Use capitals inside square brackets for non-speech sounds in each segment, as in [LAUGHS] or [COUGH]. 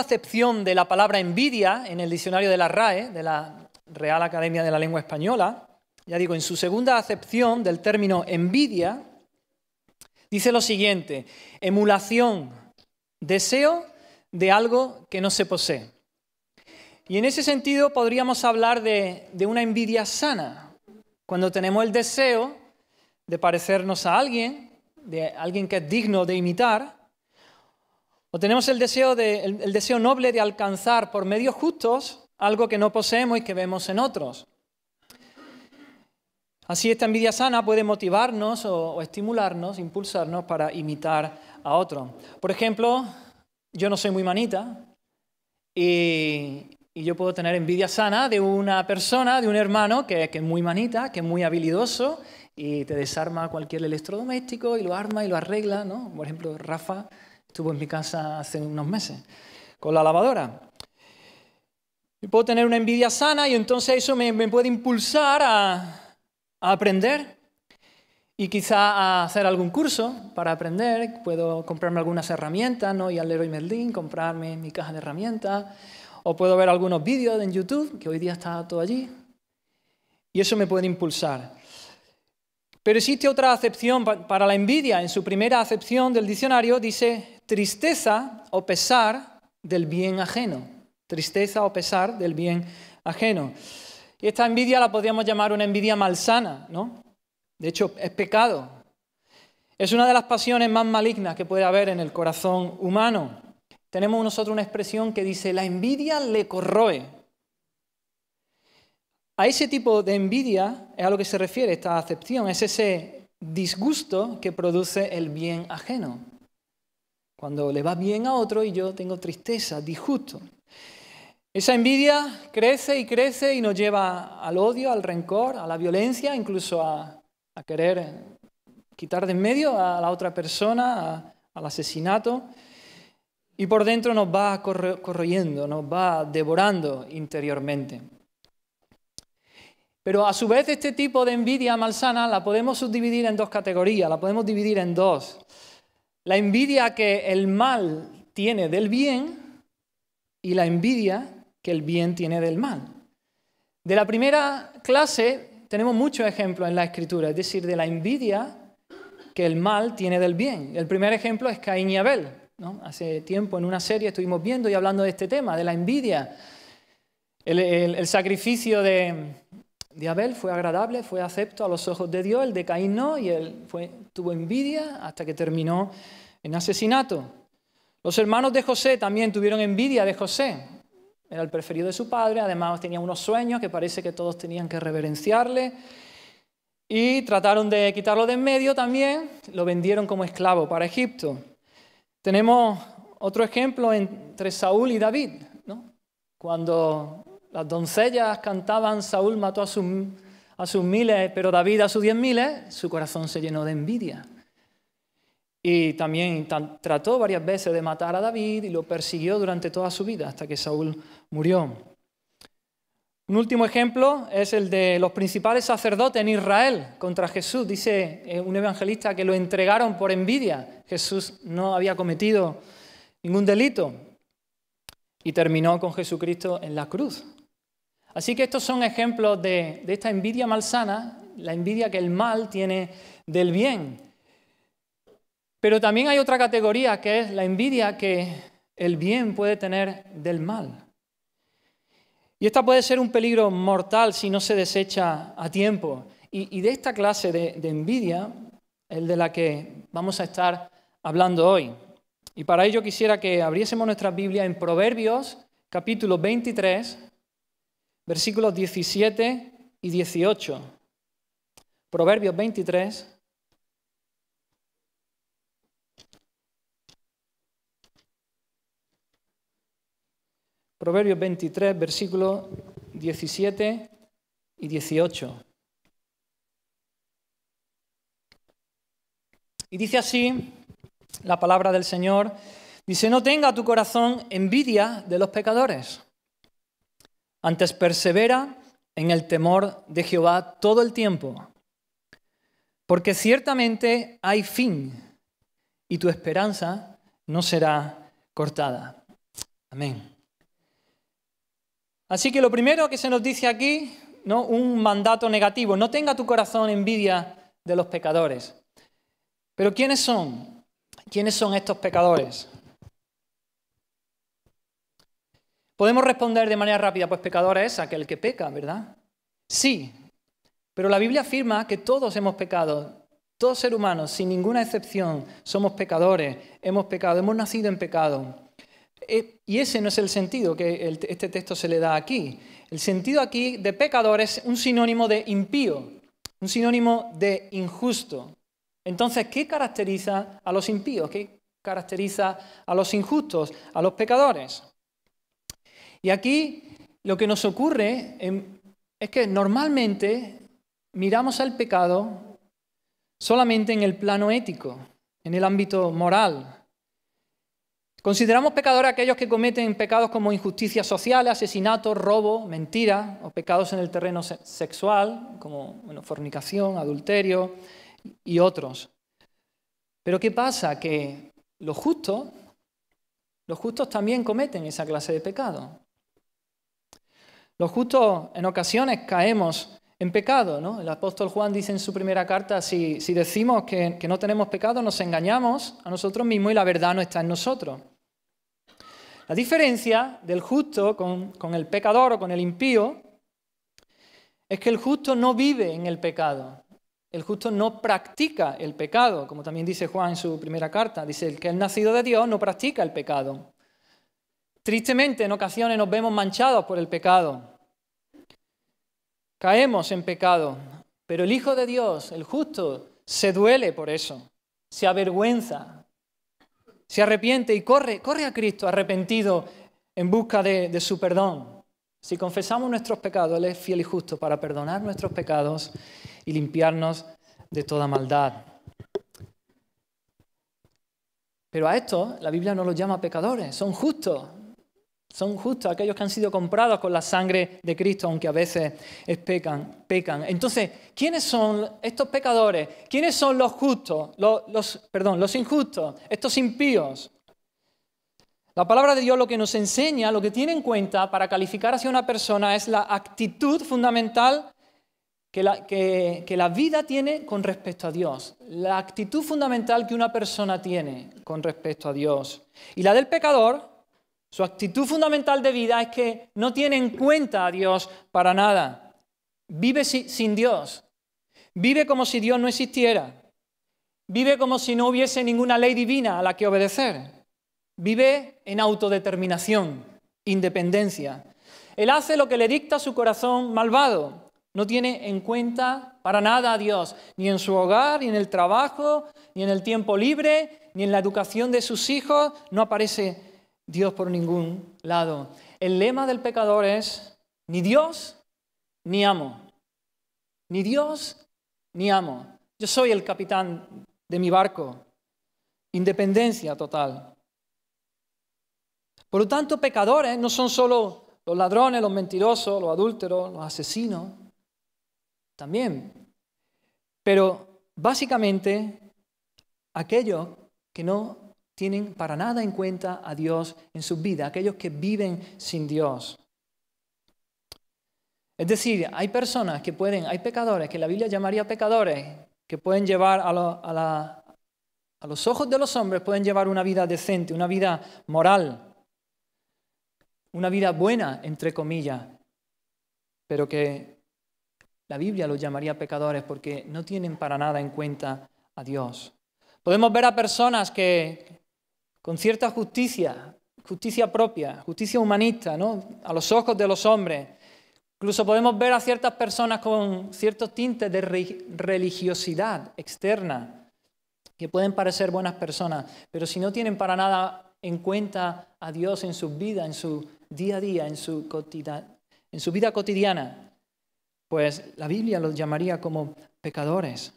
acepción de la palabra envidia en el diccionario de la RAE, de la Real Academia de la Lengua Española, ya digo, en su segunda acepción del término envidia, dice lo siguiente, emulación, deseo de algo que no se posee. Y en ese sentido podríamos hablar de, de una envidia sana, cuando tenemos el deseo de parecernos a alguien, de alguien que es digno de imitar, o tenemos el deseo, deseo noble de alcanzar por medios justos algo que no poseemos y que vemos en otros. Así esta envidia sana puede motivarnos o, estimularnos, impulsarnos para imitar a otros. Por ejemplo, yo no soy muy manita y, yo puedo tener envidia sana de una persona, de un hermano que, que, es muy manita, que es muy habilidoso y te desarma cualquier electrodoméstico y lo arma y lo arregla, ¿no? Por ejemplo, Rafa Estuvo en mi casa hace unos meses con la lavadora. Y puedo tener una envidia sana y entonces eso me, puede impulsar a, aprender y quizá a hacer algún curso para aprender. Puedo comprarme algunas herramientas, ¿no? Y al Leroy Merlin, comprarme mi caja de herramientas. O puedo ver algunos vídeos en YouTube, que hoy día está todo allí. Y eso me puede impulsar. Pero existe otra acepción para la envidia. En su primera acepción del diccionario dice tristeza o pesar del bien ajeno. Tristeza o pesar del bien ajeno. Y esta envidia la podríamos llamar una envidia malsana, ¿no? De hecho, es pecado. Es una de las pasiones más malignas que puede haber en el corazón humano. Tenemos nosotros una expresión que dice, la envidia le corroe. A ese tipo de envidia es a lo que se refiere esta acepción, es ese disgusto que produce el bien ajeno cuando le va bien a otro y yo tengo tristeza, disgusto. Esa envidia crece y crece y nos lleva al odio, al rencor, a la violencia, incluso a, querer quitar de en medio a la otra persona, al asesinato. Y por dentro nos va corroyendo, nos va devorando interiormente. Pero a su vez este tipo de envidia malsana la podemos subdividir en dos categorías, la podemos dividir en dos. La envidia que el mal tiene del bien y la envidia que el bien tiene del mal. De la primera clase tenemos muchos ejemplos en la escritura, es decir, de la envidia que el mal tiene del bien. El primer ejemplo es Caín y Abel. Hace tiempo en una serie estuvimos viendo y hablando de este tema, de la envidia. el sacrificio de, de Abel fue agradable, fue acepto a los ojos de Dios, el de Caín no, y él tuvo envidia hasta que terminó en asesinato. Los hermanos de José también tuvieron envidia de José. Era el preferido de su padre, además tenía unos sueños que parece que todos tenían que reverenciarle. Y trataron de quitarlo de en medio también, lo vendieron como esclavo para Egipto. Tenemos otro ejemplo entre Saúl y David, ¿no? cuando las doncellas cantaban, Saúl mató a sus, a sus miles, pero David a sus diez miles, su corazón se llenó de envidia. Y también trató varias veces de matar a David y lo persiguió durante toda su vida hasta que Saúl murió. Un último ejemplo es el de los principales sacerdotes en Israel contra Jesús. Dice eh, un evangelista que lo entregaron por envidia. Jesús no había cometido ningún delito y terminó con Jesucristo en la cruz, Así que estos son ejemplos de, esta envidia malsana, la envidia que el mal tiene del bien. Pero también hay otra categoría que es la envidia que el bien puede tener del mal. Y esta puede ser un peligro mortal si no se desecha a tiempo. Y, de esta clase de, de envidia el de la que vamos a estar hablando hoy. Y para ello quisiera que abriésemos nuestra Biblia en Proverbios capítulo 23, versículos 17 y 18. Proverbios 23. Proverbios 23, versículos 17 y 18. Y dice así la palabra del Señor, dice, no tenga tu corazón envidia de los pecadores antes persevera en el temor de Jehová todo el tiempo, porque ciertamente hay fin y tu esperanza no será cortada. Amén. Así que lo primero que se nos dice aquí, ¿no? un mandato negativo, no tenga tu corazón envidia de los pecadores. Pero ¿quiénes son? ¿Quiénes son estos pecadores? Podemos responder de manera rápida, pues pecador es aquel que peca, ¿verdad? Sí, pero la Biblia afirma que todos hemos pecado, todos seres humanos, sin ninguna excepción, somos pecadores, hemos pecado, hemos nacido en pecado. Eh, y ese no es el sentido que este texto se le da aquí. El sentido aquí de pecador es un sinónimo de impío, un sinónimo de injusto. Entonces, ¿qué caracteriza a los impíos? ¿Qué caracteriza a los injustos, a los pecadores? Y aquí lo que nos ocurre es que normalmente miramos al pecado solamente en el plano ético, en el ámbito moral. Consideramos pecadores aquellos que cometen pecados como injusticias sociales, asesinatos, robo, mentira, o pecados en el terreno sexual, como fornicación, adulterio y otros. Pero ¿qué pasa? Que los justos, los justos también cometen esa clase de pecado. Los justos en ocasiones caemos en pecado. El apóstol Juan dice en su primera carta, si, decimos que, no tenemos pecado, nos engañamos a nosotros mismos y la verdad no está en nosotros. La diferencia del justo con, con el pecador o con el impío es que el justo no vive en el pecado. El justo no practica el pecado, como también dice Juan en su primera carta. Dice, el que es nacido de Dios no practica el pecado. Tristemente, en ocasiones nos vemos manchados por el pecado, Caemos en pecado, pero el Hijo de Dios, el justo, se duele por eso, se avergüenza, se arrepiente y corre, corre a Cristo arrepentido en busca de, su perdón. Si confesamos nuestros pecados, Él es fiel y justo para perdonar nuestros pecados y limpiarnos de toda maldad. Pero a esto la Biblia no los llama pecadores, son justos, son justos aquellos que han sido comprados con la sangre de Cristo, aunque a veces pecan. pecan. Entonces, ¿quiénes son estos pecadores? ¿Quiénes son los justos? Los, perdón, los injustos, estos impíos. La palabra de Dios lo que nos enseña, lo que tiene en cuenta para calificar hacia una persona es la actitud fundamental que la, que la, vida tiene con respecto a Dios. La actitud fundamental que una persona tiene con respecto a Dios. Y la del pecador su actitud fundamental de vida es que no tiene en cuenta a Dios para nada. Vive sin Dios. Vive como si Dios no existiera. Vive como si no hubiese ninguna ley divina a la que obedecer. Vive en autodeterminación, independencia. Él hace lo que le dicta su corazón malvado. No tiene en cuenta para nada a Dios, ni en su hogar, ni en el trabajo, ni en el tiempo libre, ni en la educación de sus hijos. No aparece Dios por ningún lado. El lema del pecador es ni Dios ni amo. Ni Dios ni amo. Yo soy el capitán de mi barco. Independencia total. Por lo tanto, pecadores no son solo los ladrones, los mentirosos, los adúlteros, los asesinos. También. Pero básicamente aquello que no tienen para nada en cuenta a Dios en su vida, aquellos que viven sin Dios. Es decir, hay personas que pueden, hay pecadores que la Biblia llamaría pecadores, que pueden llevar a, a, la, a los ojos de los hombres, pueden llevar una vida decente, una vida moral, una vida buena, entre comillas, pero que la Biblia los llamaría pecadores porque no tienen para nada en cuenta a Dios. Podemos ver a personas que con cierta justicia, justicia propia, justicia humanista, ¿no? a los ojos de los hombres. Incluso podemos ver a ciertas personas con ciertos tintes de religiosidad externa, que pueden parecer buenas personas, pero si no tienen para nada en cuenta a Dios en su vida, en su día a día, en su, en su vida cotidiana, pues la Biblia los llamaría como pecadores.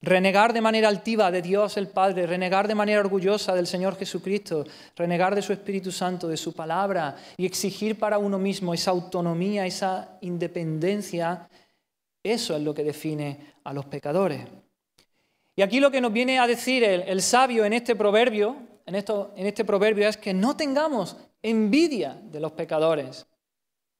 Renegar de manera altiva de Dios el Padre, renegar de manera orgullosa del Señor Jesucristo, renegar de su Espíritu Santo, de su palabra y exigir para uno mismo esa autonomía, esa independencia, eso es lo que define a los pecadores. Y aquí lo que nos viene a decir el, sabio en este proverbio, en, esto, en este proverbio es que no tengamos envidia de los pecadores.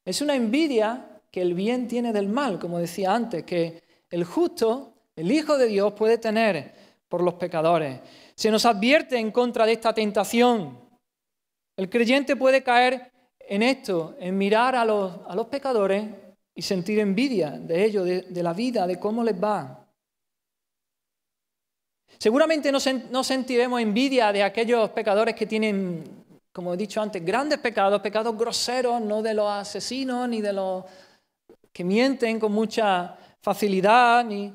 Es una envidia que el bien tiene del mal, como decía antes, que el justo el Hijo de Dios puede tener por los pecadores. Se nos advierte en contra de esta tentación. El creyente puede caer en esto, en mirar a los, pecadores y sentir envidia de ellos, de, la vida, de cómo les va. Seguramente no, no sentiremos envidia de aquellos pecadores que tienen, como he dicho antes, grandes pecados, pecados groseros, no de los asesinos, ni de los que mienten con mucha facilidad, ni,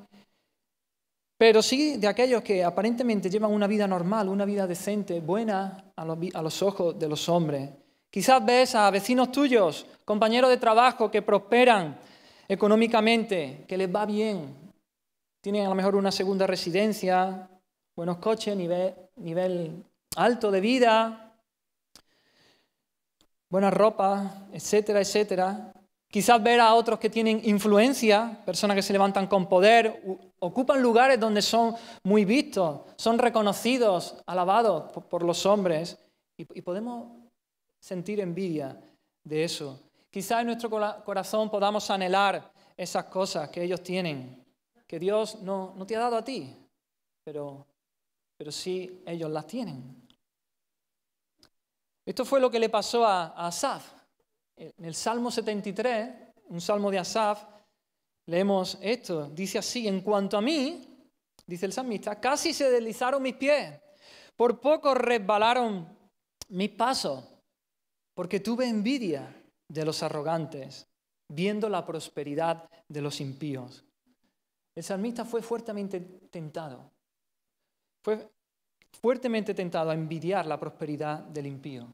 pero sí de aquellos que aparentemente llevan una vida normal, una vida decente, buena a los, ojos de los hombres. Quizás ves a vecinos tuyos, compañeros de trabajo que prosperan económicamente, que les va bien, tienen a lo mejor una segunda residencia, buenos coches, nivel, nivel alto de vida, buena ropa, etcétera, etcétera. Quizás ver a otros que tienen influencia, personas que se levantan con poder, ocupan lugares donde son muy vistos, son reconocidos, alabados por, los hombres, y podemos sentir envidia de eso. Quizás en nuestro corazón podamos anhelar esas cosas que ellos tienen, que Dios no, te ha dado a ti, pero, pero sí ellos las tienen. Esto fue lo que le pasó a, a en el Salmo 73, un salmo de Asaf, leemos esto. Dice así, en cuanto a mí, dice el salmista, casi se deslizaron mis pies, por poco resbalaron mis pasos, porque tuve envidia de los arrogantes, viendo la prosperidad de los impíos. El salmista fue fuertemente tentado. Fue fuertemente tentado a envidiar la prosperidad del impío.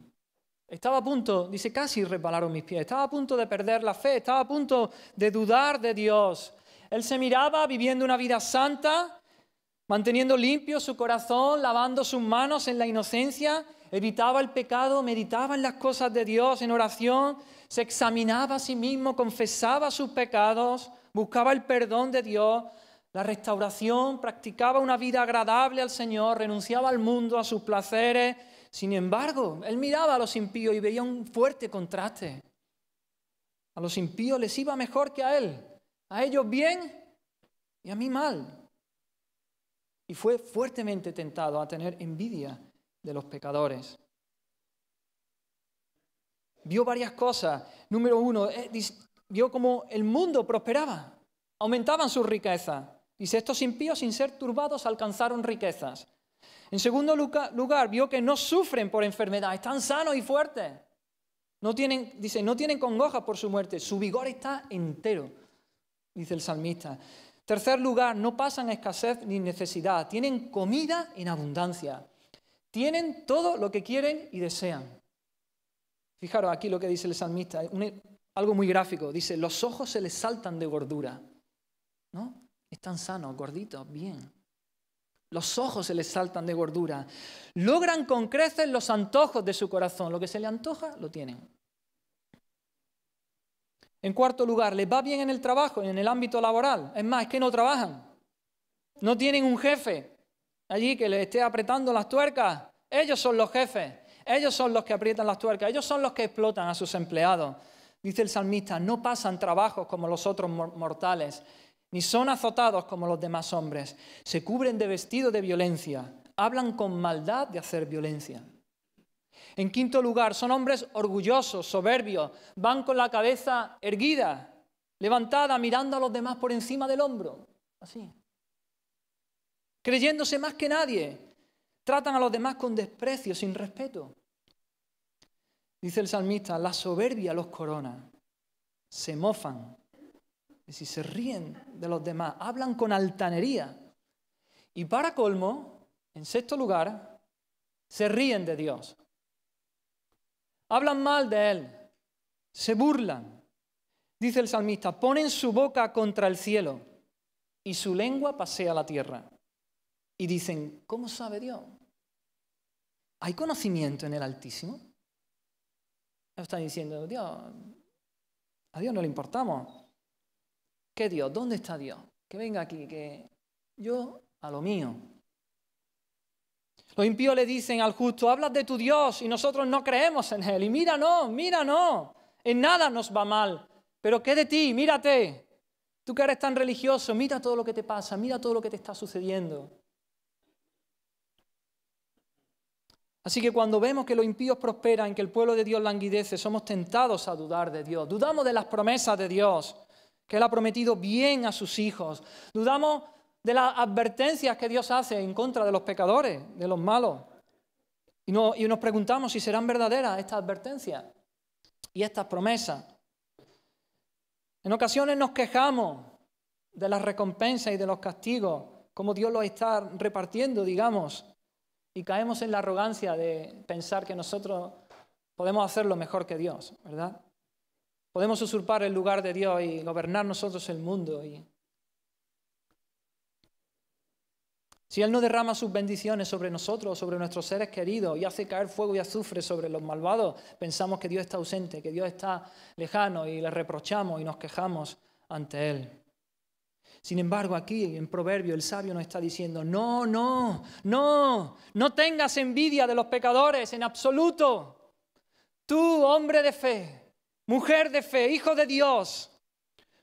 Estaba a punto, dice, casi resbalaron mis pies, estaba a punto de perder la fe, estaba a punto de dudar de Dios. Él se miraba viviendo una vida santa, manteniendo limpio su corazón, lavando sus manos en la inocencia, evitaba el pecado, meditaba en las cosas de Dios en oración, se examinaba a sí mismo, confesaba sus pecados, buscaba el perdón de Dios, la restauración, practicaba una vida agradable al Señor, renunciaba al mundo, a sus placeres, sin embargo, él miraba a los impíos y veía un fuerte contraste. A los impíos les iba mejor que a él. A ellos bien y a mí mal. Y fue fuertemente tentado a tener envidia de los pecadores. Vio varias cosas. Número uno, eh, vio cómo el mundo prosperaba. Aumentaban sus riquezas. Dice, estos impíos sin ser turbados alcanzaron riquezas. En segundo lugar, vio que no sufren por enfermedad, están sanos y fuertes. No tienen, dice, no tienen congoja por su muerte, su vigor está entero, dice el salmista. Tercer lugar, no pasan escasez ni necesidad, tienen comida en abundancia, tienen todo lo que quieren y desean. Fijaros aquí lo que dice el salmista, algo muy gráfico, dice, los ojos se les saltan de gordura, ¿no? Están sanos, gorditos, bien. Los ojos se les saltan de gordura. Logran con creces los antojos de su corazón. Lo que se le antoja, lo tienen. En cuarto lugar, les va bien en el trabajo, en el ámbito laboral. Es más, es que no trabajan. No tienen un jefe allí que les esté apretando las tuercas. Ellos son los jefes. Ellos son los que aprietan las tuercas. Ellos son los que explotan a sus empleados. Dice el salmista, no pasan trabajos como los otros mortales ni son azotados como los demás hombres, se cubren de vestido de violencia, hablan con maldad de hacer violencia. En quinto lugar, son hombres orgullosos, soberbios, van con la cabeza erguida, levantada, mirando a los demás por encima del hombro, así, creyéndose más que nadie, tratan a los demás con desprecio, sin respeto. Dice el salmista, la soberbia los corona, se mofan es decir, se ríen de los demás, hablan con altanería. Y para colmo, en sexto lugar, se ríen de Dios. Hablan mal de Él, se burlan. Dice el salmista, ponen su boca contra el cielo y su lengua pasea la tierra. Y dicen, ¿cómo sabe Dios? ¿Hay conocimiento en el Altísimo? Están diciendo, Dios, a Dios no le importamos. ¿Qué Dios? ¿Dónde está Dios? Que venga aquí, que yo a lo mío. Los impíos le dicen al justo, hablas de tu Dios y nosotros no creemos en Él. Y mira, no, mira, no, en nada nos va mal. Pero ¿qué de ti? Mírate. Tú que eres tan religioso, mira todo lo que te pasa, mira todo lo que te está sucediendo. Así que cuando vemos que los impíos prosperan, que el pueblo de Dios languidece, somos tentados a dudar de Dios. Dudamos de las promesas de Dios que Él ha prometido bien a sus hijos. Dudamos de las advertencias que Dios hace en contra de los pecadores, de los malos. Y, y nos preguntamos si serán verdaderas estas advertencias y estas promesas. En ocasiones nos quejamos de las recompensas y de los castigos, como Dios los está repartiendo, digamos, y caemos en la arrogancia de pensar que nosotros podemos hacerlo mejor que Dios, ¿verdad? Podemos usurpar el lugar de Dios y gobernar nosotros el mundo. Si Él no derrama sus bendiciones sobre nosotros, sobre nuestros seres queridos y hace caer fuego y azufre sobre los malvados, pensamos que Dios está ausente, que Dios está lejano y le reprochamos y nos quejamos ante Él. Sin embargo, aquí en Proverbio el sabio nos está diciendo, no, no, no, no tengas envidia de los pecadores en absoluto. Tú, hombre de fe, mujer de fe, hijo de Dios,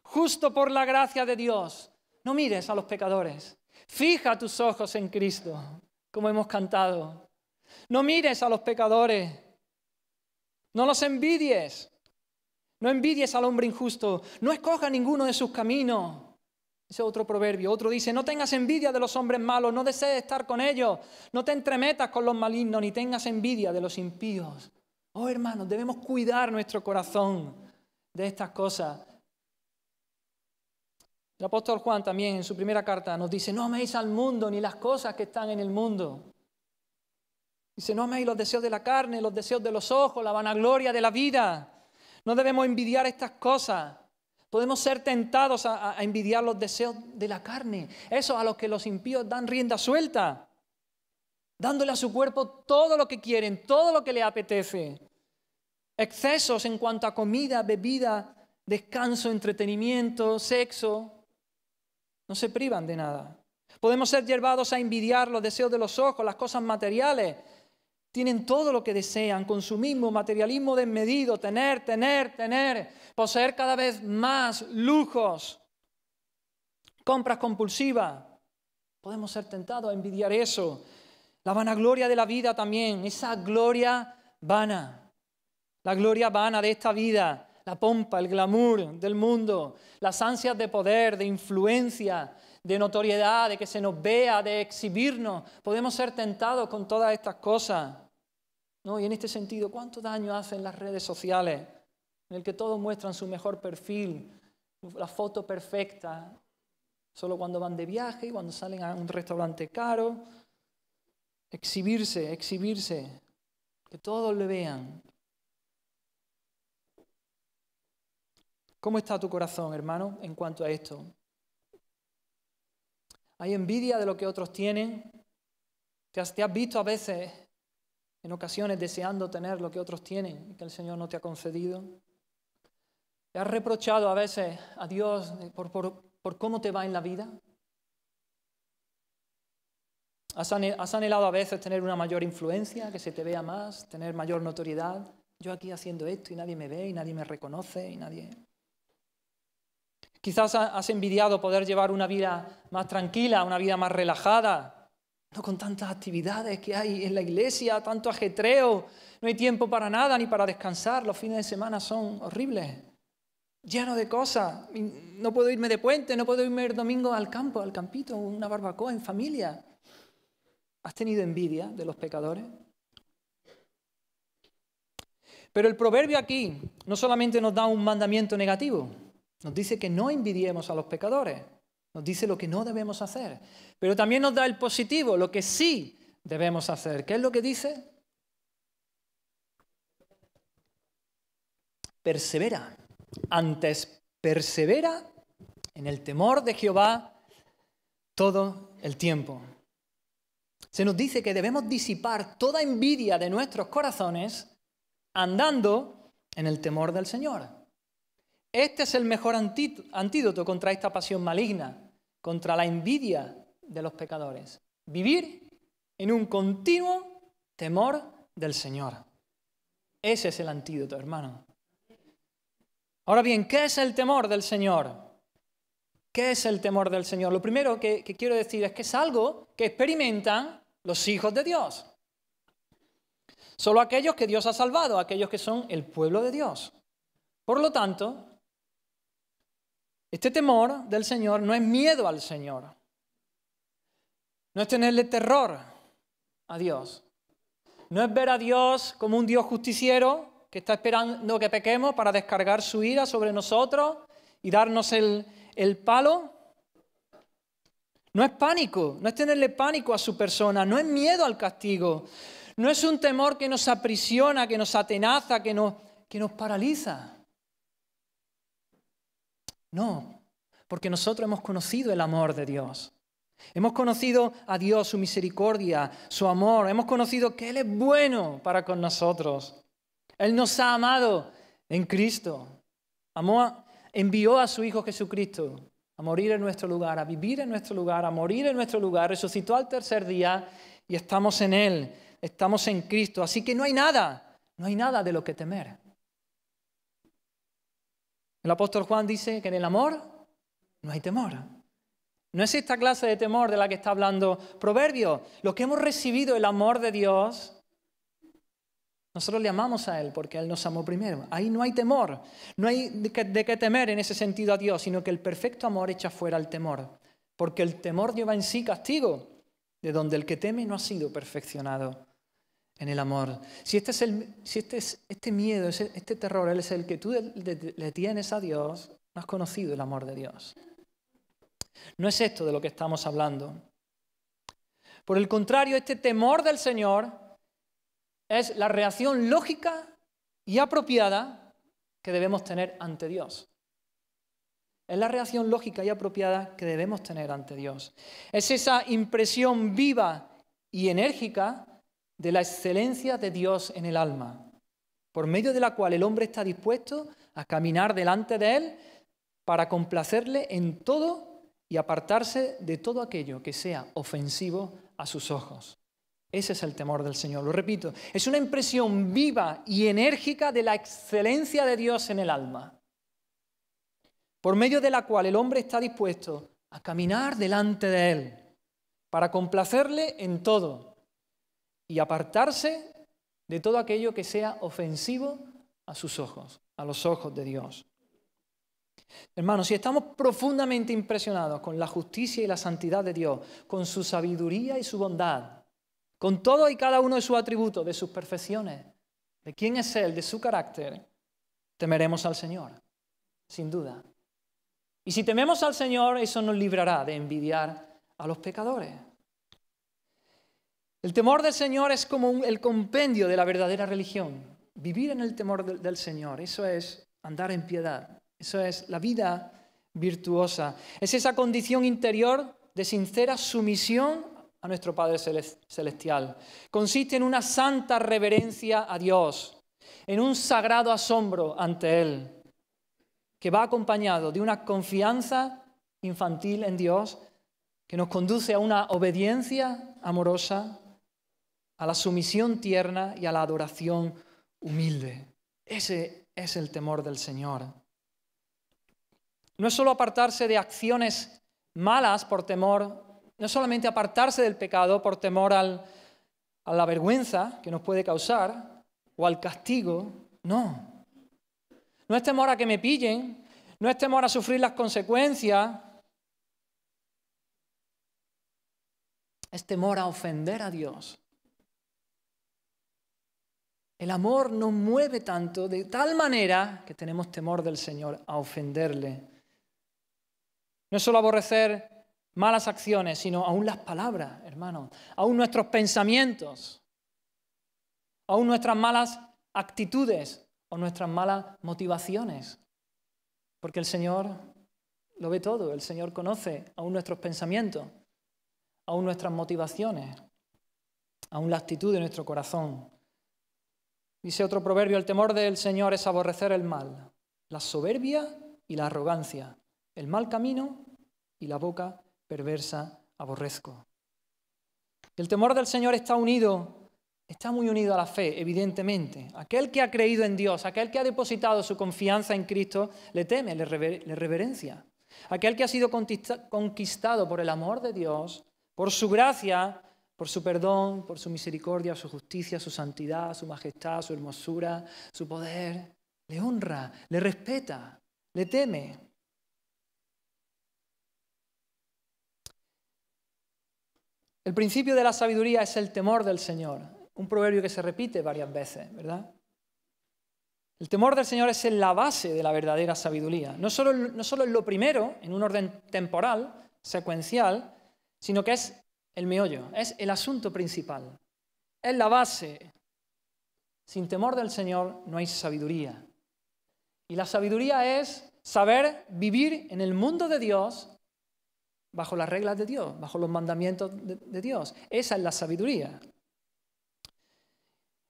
justo por la gracia de Dios. No mires a los pecadores, fija tus ojos en Cristo, como hemos cantado. No mires a los pecadores, no los envidies, no envidies al hombre injusto, no escoja ninguno de sus caminos. Ese otro proverbio. Otro dice, no tengas envidia de los hombres malos, no desees estar con ellos, no te entremetas con los malignos, ni tengas envidia de los impíos, Oh hermanos, debemos cuidar nuestro corazón de estas cosas. El apóstol Juan también en su primera carta nos dice, no améis al mundo ni las cosas que están en el mundo. Dice, no améis los deseos de la carne, los deseos de los ojos, la vanagloria de la vida. No debemos envidiar estas cosas. Podemos ser tentados a, envidiar los deseos de la carne, Eso a los que los impíos dan rienda suelta dándole a su cuerpo todo lo que quieren, todo lo que le apetece. Excesos en cuanto a comida, bebida, descanso, entretenimiento, sexo. No se privan de nada. Podemos ser llevados a envidiar los deseos de los ojos, las cosas materiales. Tienen todo lo que desean, consumismo, materialismo desmedido, tener, tener, tener, poseer cada vez más lujos, compras compulsivas. Podemos ser tentados a envidiar eso, la vanagloria de la vida también, esa gloria vana, la gloria vana de esta vida, la pompa, el glamour del mundo, las ansias de poder, de influencia, de notoriedad, de que se nos vea, de exhibirnos. Podemos ser tentados con todas estas cosas. ¿no? Y en este sentido, ¿cuánto daño hacen las redes sociales? En el que todos muestran su mejor perfil, la foto perfecta, solo cuando van de viaje, cuando salen a un restaurante caro, Exhibirse, exhibirse, que todos le vean. ¿Cómo está tu corazón, hermano, en cuanto a esto? ¿Hay envidia de lo que otros tienen? ¿Te has, visto a veces, en ocasiones, deseando tener lo que otros tienen y que el Señor no te ha concedido? ¿Te has reprochado a veces a Dios por, por cómo te va en la vida? ¿Has anhelado a veces tener una mayor influencia, que se te vea más, tener mayor notoriedad? Yo aquí haciendo esto y nadie me ve y nadie me reconoce y nadie... Quizás has envidiado poder llevar una vida más tranquila, una vida más relajada, no con tantas actividades que hay en la iglesia, tanto ajetreo, no hay tiempo para nada ni para descansar, los fines de semana son horribles, llenos de cosas, no puedo irme de puente, no puedo irme el domingo al campo, al campito, una barbacoa en familia, ¿Has tenido envidia de los pecadores? Pero el proverbio aquí no solamente nos da un mandamiento negativo, nos dice que no envidiemos a los pecadores, nos dice lo que no debemos hacer, pero también nos da el positivo, lo que sí debemos hacer. ¿Qué es lo que dice? Persevera. Antes, persevera en el temor de Jehová todo el tiempo se nos dice que debemos disipar toda envidia de nuestros corazones andando en el temor del Señor. Este es el mejor antídoto contra esta pasión maligna, contra la envidia de los pecadores. Vivir en un continuo temor del Señor. Ese es el antídoto, hermano. Ahora bien, ¿qué es el temor del Señor? ¿Qué es el temor del Señor? Lo primero que, quiero decir es que es algo que experimentan los hijos de Dios. Solo aquellos que Dios ha salvado, aquellos que son el pueblo de Dios. Por lo tanto, este temor del Señor no es miedo al Señor, no es tenerle terror a Dios, no es ver a Dios como un Dios justiciero que está esperando que pequemos para descargar su ira sobre nosotros y darnos el, el palo. No es pánico, no es tenerle pánico a su persona, no es miedo al castigo, no es un temor que nos aprisiona, que nos atenaza, que nos, que nos paraliza. No, porque nosotros hemos conocido el amor de Dios. Hemos conocido a Dios, su misericordia, su amor. Hemos conocido que Él es bueno para con nosotros. Él nos ha amado en Cristo. Amó, envió a su Hijo Jesucristo a morir en nuestro lugar, a vivir en nuestro lugar, a morir en nuestro lugar, resucitó al tercer día y estamos en Él, estamos en Cristo. Así que no hay nada, no hay nada de lo que temer. El apóstol Juan dice que en el amor no hay temor. No es esta clase de temor de la que está hablando Proverbio. Lo que hemos recibido el amor de Dios, nosotros le amamos a Él porque Él nos amó primero. Ahí no hay temor, no hay de qué, temer en ese sentido a Dios, sino que el perfecto amor echa fuera el temor, porque el temor lleva en sí castigo, de donde el que teme no ha sido perfeccionado en el amor. Si este, es el, este, este miedo, este terror, Él es el que tú le tienes a Dios, no has conocido el amor de Dios. No es esto de lo que estamos hablando. Por el contrario, este temor del Señor es la reacción lógica y apropiada que debemos tener ante Dios. Es la reacción lógica y apropiada que debemos tener ante Dios. Es esa impresión viva y enérgica de la excelencia de Dios en el alma, por medio de la cual el hombre está dispuesto a caminar delante de Él para complacerle en todo y apartarse de todo aquello que sea ofensivo a sus ojos. Ese es el temor del Señor, lo repito. Es una impresión viva y enérgica de la excelencia de Dios en el alma, por medio de la cual el hombre está dispuesto a caminar delante de Él, para complacerle en todo y apartarse de todo aquello que sea ofensivo a sus ojos, a los ojos de Dios. Hermanos, si estamos profundamente impresionados con la justicia y la santidad de Dios, con su sabiduría y su bondad, con todo y cada uno de sus atributos, de sus perfecciones, de quién es Él, de su carácter, temeremos al Señor, sin duda. Y si tememos al Señor, eso nos librará de envidiar a los pecadores. El temor del Señor es como el compendio de la verdadera religión. Vivir en el temor del Señor, eso es andar en piedad, eso es la vida virtuosa, es esa condición interior de sincera sumisión a nuestro Padre Celestial. Consiste en una santa reverencia a Dios, en un sagrado asombro ante Él, que va acompañado de una confianza infantil en Dios que nos conduce a una obediencia amorosa, a la sumisión tierna y a la adoración humilde. Ese es el temor del Señor. No es solo apartarse de acciones malas por temor no solamente apartarse del pecado por temor a la vergüenza que nos puede causar o al castigo, no. No es temor a que me pillen, no es temor a sufrir las consecuencias, es temor a ofender a Dios. El amor nos mueve tanto, de tal manera que tenemos temor del Señor a ofenderle. No es solo aborrecer malas acciones, sino aún las palabras, hermanos, aún nuestros pensamientos, aún nuestras malas actitudes o nuestras malas motivaciones. Porque el Señor lo ve todo, el Señor conoce aún nuestros pensamientos, aún nuestras motivaciones, aún la actitud de nuestro corazón. Dice otro proverbio, el temor del Señor es aborrecer el mal, la soberbia y la arrogancia, el mal camino y la boca perversa aborrezco. El temor del Señor está unido, está muy unido a la fe, evidentemente. Aquel que ha creído en Dios, aquel que ha depositado su confianza en Cristo, le teme, le, reverencia. Aquel que ha sido conquistado por el amor de Dios, por su gracia, por su perdón, por su misericordia, su justicia, su santidad, su majestad, su hermosura, su poder, le honra, le respeta, le teme. El principio de la sabiduría es el temor del Señor, un proverbio que se repite varias veces, ¿verdad? El temor del Señor es la base de la verdadera sabiduría. No solo, no solo es lo primero, en un orden temporal, secuencial, sino que es el meollo, es el asunto principal, es la base. Sin temor del Señor no hay sabiduría. Y la sabiduría es saber vivir en el mundo de Dios bajo las reglas de Dios, bajo los mandamientos de, Dios. Esa es la sabiduría.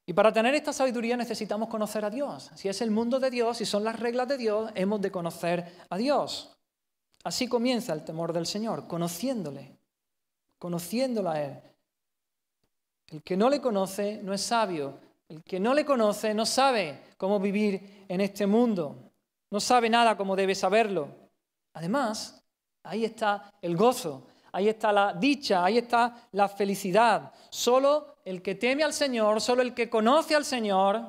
Y para tener esta sabiduría necesitamos conocer a Dios. Si es el mundo de Dios, si son las reglas de Dios, hemos de conocer a Dios. Así comienza el temor del Señor, conociéndole, conociéndolo a Él. El que no le conoce no es sabio. El que no le conoce no sabe cómo vivir en este mundo. No sabe nada como debe saberlo. Además, Ahí está el gozo, ahí está la dicha, ahí está la felicidad. Solo el que teme al Señor, solo el que conoce al Señor,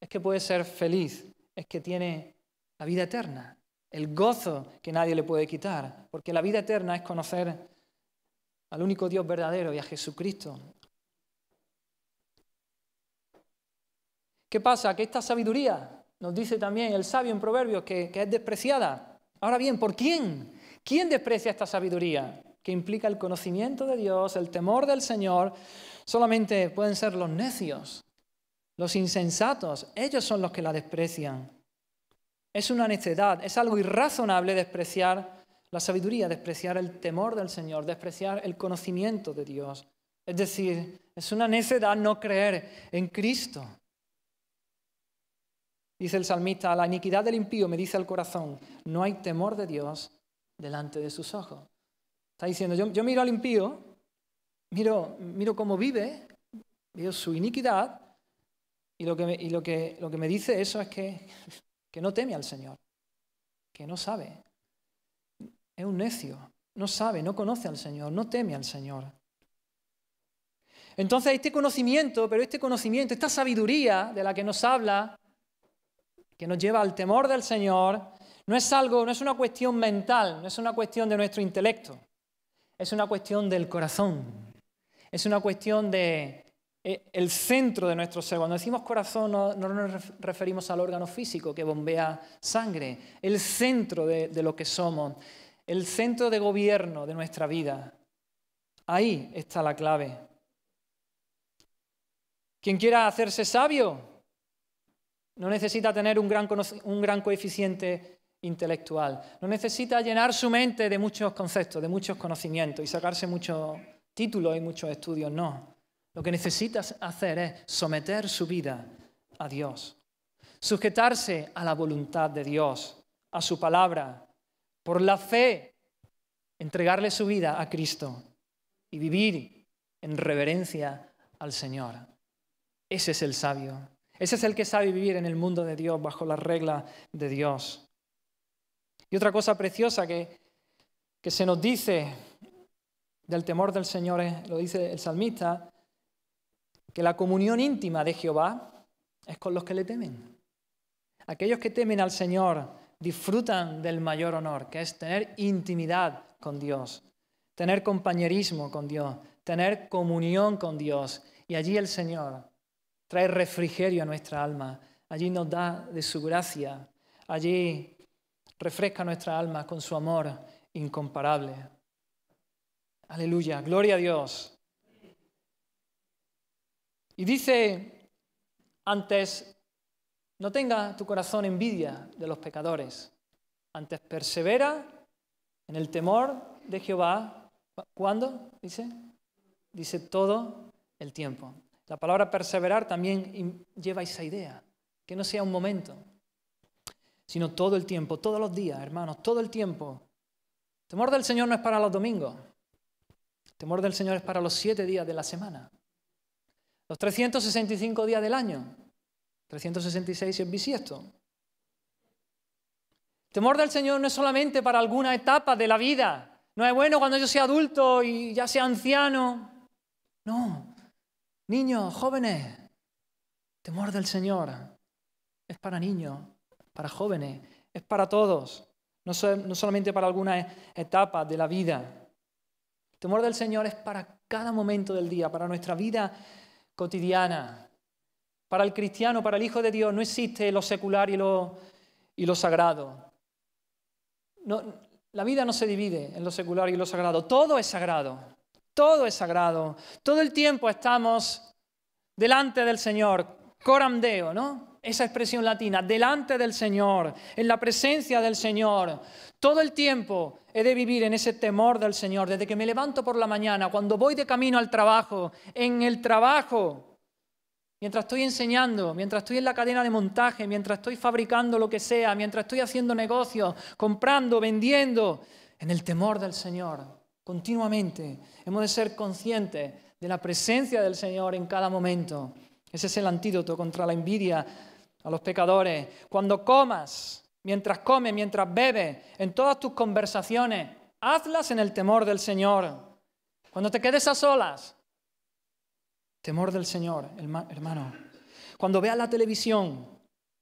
es que puede ser feliz, es que tiene la vida eterna, el gozo que nadie le puede quitar, porque la vida eterna es conocer al único Dios verdadero y a Jesucristo. ¿Qué pasa? Que esta sabiduría, nos dice también el sabio en Proverbios, que, que es despreciada. Ahora bien, ¿por quién? ¿Quién desprecia esta sabiduría que implica el conocimiento de Dios, el temor del Señor? Solamente pueden ser los necios, los insensatos, ellos son los que la desprecian. Es una necedad, es algo irrazonable despreciar la sabiduría, despreciar el temor del Señor, despreciar el conocimiento de Dios. Es decir, es una necedad no creer en Cristo. Dice el salmista, la iniquidad del impío me dice el corazón, no hay temor de Dios delante de sus ojos. Está diciendo, yo, yo miro al impío, miro, miro cómo vive, veo su iniquidad, y, lo que, me, y lo, que, lo que me dice eso es que, [LAUGHS] que no teme al Señor, que no sabe. Es un necio, no sabe, no conoce al Señor, no teme al Señor. Entonces este conocimiento, pero este conocimiento, esta sabiduría de la que nos habla, que nos lleva al temor del Señor, no es algo, no es una cuestión mental, no es una cuestión de nuestro intelecto, es una cuestión del corazón, es una cuestión de eh, el centro de nuestro ser. Cuando decimos corazón no, nos referimos al órgano físico que bombea sangre, el centro de, lo que somos, el centro de gobierno de nuestra vida. Ahí está la clave. Quien quiera hacerse sabio no necesita tener un gran, un gran coeficiente intelectual. No necesita llenar su mente de muchos conceptos, de muchos conocimientos y sacarse muchos títulos y muchos estudios, no. Lo que necesita hacer es someter su vida a Dios, sujetarse a la voluntad de Dios, a su palabra, por la fe, entregarle su vida a Cristo y vivir en reverencia al Señor. Ese es el sabio. Ese es el que sabe vivir en el mundo de Dios, bajo las reglas de Dios. Y otra cosa preciosa que, que se nos dice del temor del Señor, lo dice el salmista, que la comunión íntima de Jehová es con los que le temen. Aquellos que temen al Señor disfrutan del mayor honor, que es tener intimidad con Dios, tener compañerismo con Dios, tener comunión con Dios. Y allí el Señor trae refrigerio a nuestra alma, allí nos da de su gracia, allí refresca nuestra alma con su amor incomparable. Aleluya, gloria a Dios. Y dice antes, no tenga tu corazón envidia de los pecadores, antes persevera en el temor de Jehová. ¿Cuándo? Dice. Dice todo el tiempo. La palabra perseverar también lleva esa idea, que no sea un momento, sino todo el tiempo, todos los días, hermanos, todo el tiempo. temor del Señor no es para los domingos. temor del Señor es para los siete días de la semana. Los 365 días del año. 366 si es bisiesto. temor del Señor no es solamente para alguna etapa de la vida. No es bueno cuando yo sea adulto y ya sea anciano. No. Niños, jóvenes. temor del Señor es para niños, para jóvenes, es para todos, no, no solamente para alguna e, etapa de la vida. El temor del Señor es para cada momento del día, para nuestra vida cotidiana. Para el cristiano, para el Hijo de Dios, no existe lo secular y lo, y lo sagrado. la vida no se divide en lo secular y lo sagrado. Todo es sagrado. Todo es sagrado. Todo el tiempo estamos delante del Señor. Coram Deo, ¿no? esa expresión latina, delante del Señor, en la presencia del Señor. Todo el tiempo he de vivir en ese temor del Señor, desde que me levanto por la mañana, cuando voy de camino al trabajo, en el trabajo, mientras estoy enseñando, mientras estoy en la cadena de montaje, mientras estoy fabricando lo que sea, mientras estoy haciendo negocios, comprando, vendiendo, en el temor del Señor, continuamente. Hemos de ser conscientes de la presencia del Señor en cada momento. Ese es el antídoto contra la envidia a los pecadores, cuando comas, mientras comes, mientras bebes, en todas tus conversaciones, hazlas en el temor del Señor. Cuando te quedes a solas, temor del Señor, hermano. Cuando veas la televisión,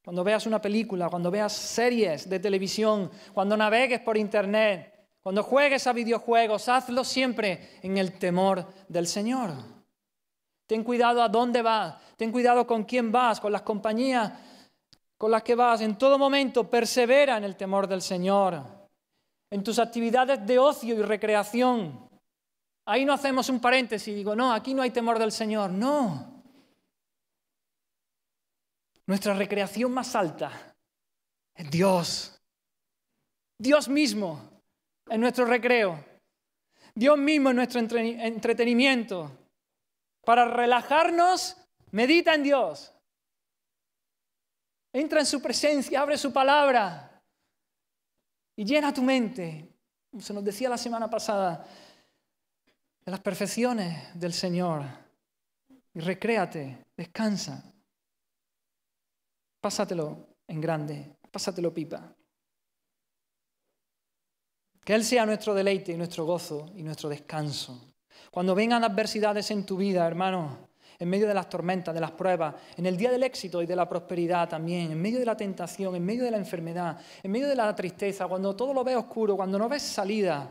cuando veas una película, cuando veas series de televisión, cuando navegues por internet, cuando juegues a videojuegos, hazlo siempre en el temor del Señor. Ten cuidado a dónde vas, ten cuidado con quién vas, con las compañías con las que vas en todo momento, persevera en el temor del Señor, en tus actividades de ocio y recreación. Ahí no hacemos un paréntesis y digo, no, aquí no hay temor del Señor, no. Nuestra recreación más alta es Dios. Dios mismo en nuestro recreo. Dios mismo en nuestro entretenimiento. Para relajarnos, medita en Dios. Entra en su presencia, abre su palabra y llena tu mente. Se nos decía la semana pasada de las perfecciones del Señor. Y recréate, descansa. Pásatelo en grande, pásatelo pipa. Que Él sea nuestro deleite y nuestro gozo y nuestro descanso. Cuando vengan adversidades en tu vida, hermano, en medio de las tormentas, de las pruebas, en el día del éxito y de la prosperidad también, en medio de la tentación, en medio de la enfermedad, en medio de la tristeza, cuando todo lo ve oscuro, cuando no ves salida,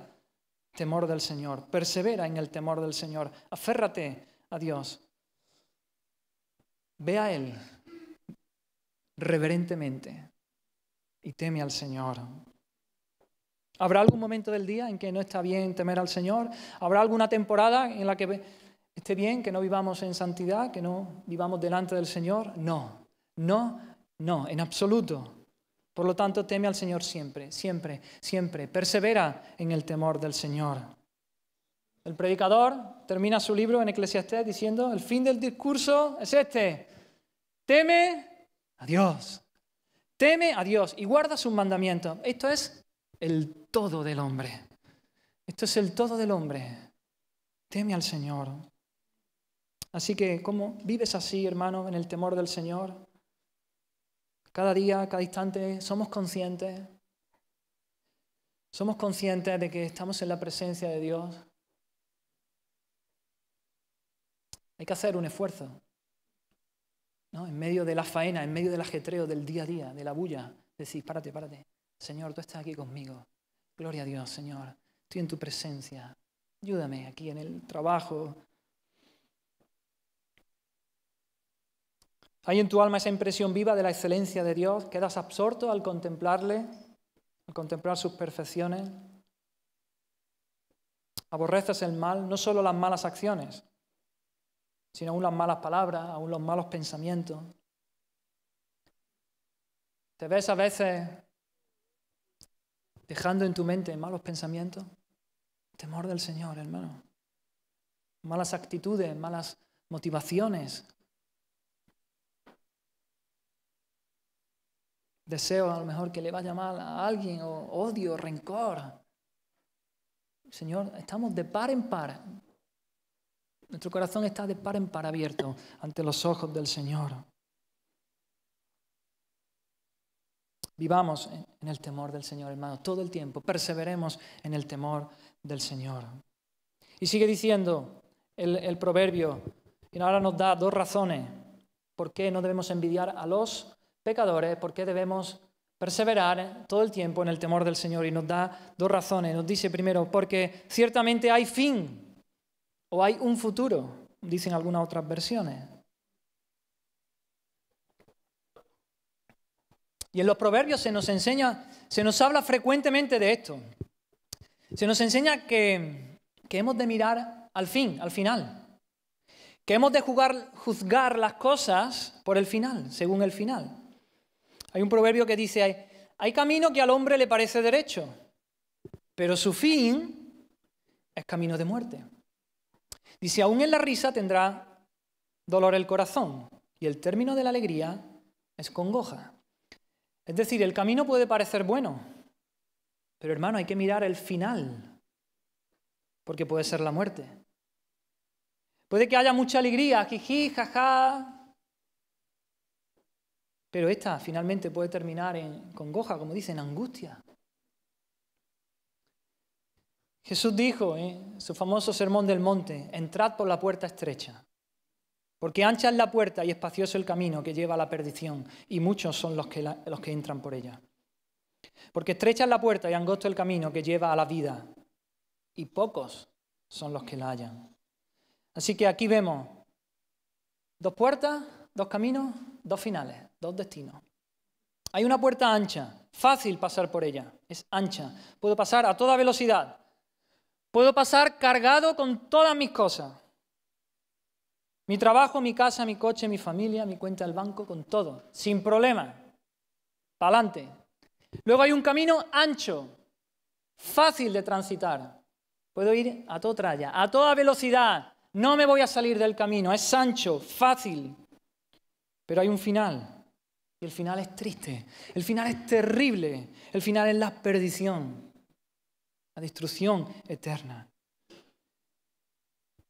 temor del Señor, persevera en el temor del Señor, aférrate a Dios, ve a Él reverentemente y teme al Señor. ¿Habrá algún momento del día en que no está bien temer al Señor? ¿Habrá alguna temporada en la que ¿Está bien que no vivamos en santidad, que no vivamos delante del Señor? No, no, no, en absoluto. Por lo tanto, teme al Señor siempre, siempre, siempre. Persevera en el temor del Señor. El predicador termina su libro en Eclesiastés diciendo, el fin del discurso es este. Teme a Dios. Teme a Dios y guarda sus mandamientos. Esto es el todo del hombre. Esto es el todo del hombre. Teme al Señor. Así que, ¿cómo vives así, hermano, en el temor del Señor? Cada día, cada instante, somos conscientes. Somos conscientes de que estamos en la presencia de Dios. Hay que hacer un esfuerzo. ¿no? En medio de la faena, en medio del ajetreo, del día a día, de la bulla. Decir, párate, párate. Señor, tú estás aquí conmigo. Gloria a Dios, Señor. Estoy en tu presencia. Ayúdame aquí en el trabajo, Hay en tu alma esa impresión viva de la excelencia de Dios, quedas absorto al contemplarle, al contemplar sus perfecciones. Aborreces el mal, no solo las malas acciones, sino aún las malas palabras, aún los malos pensamientos. ¿Te ves a veces dejando en tu mente malos pensamientos? Temor del Señor, hermano. Malas actitudes, malas motivaciones, deseo a lo mejor que le vaya mal a alguien, o odio, rencor. Señor, estamos de par en par. Nuestro corazón está de par en par abierto ante los ojos del Señor. Vivamos en el temor del Señor, hermano, todo el tiempo. Perseveremos en el temor del Señor. Y sigue diciendo el, el proverbio, y ahora nos da dos razones por qué no debemos envidiar a los pecadores, ¿por qué debemos perseverar todo el tiempo en el temor del Señor? Y nos da dos razones. Nos dice primero, porque ciertamente hay fin o hay un futuro, dicen algunas otras versiones. Y en los proverbios se nos enseña, se nos habla frecuentemente de esto. Se nos enseña que, que hemos de mirar al fin, al final. Que hemos de jugar, juzgar las cosas por el final, según el final. Hay un proverbio que dice, hay, camino que al hombre le parece derecho, pero su fin es camino de muerte. Dice, aún en la risa tendrá dolor el corazón y el término de la alegría es congoja. Es decir, el camino puede parecer bueno, pero hermano, hay que mirar el final, porque puede ser la muerte. Puede que haya mucha alegría, jiji, jaja, pero esta finalmente puede terminar en congoja, como dicen, angustia. Jesús dijo en ¿eh? su famoso sermón del monte, entrad por la puerta estrecha, porque ancha es la puerta y espacioso el camino que lleva a la perdición, y muchos son los que, los que entran por ella. Porque estrecha es la puerta y angosto el camino que lleva a la vida, y pocos son los que la hallan. Así que aquí vemos dos puertas, dos caminos, dos finales. Dos destinos. Hay una puerta ancha, fácil pasar por ella, es ancha. Puedo pasar a toda velocidad. Puedo pasar cargado con todas mis cosas. Mi trabajo, mi casa, mi coche, mi familia, mi cuenta al banco, con todo, sin problema. Pa'lante. Luego hay un camino ancho, fácil de transitar. Puedo ir a toda tralla, a toda velocidad. No me voy a salir del camino, es ancho, fácil. Pero hay un final. Y el final es triste, el final es terrible, el final es la perdición, la destrucción eterna.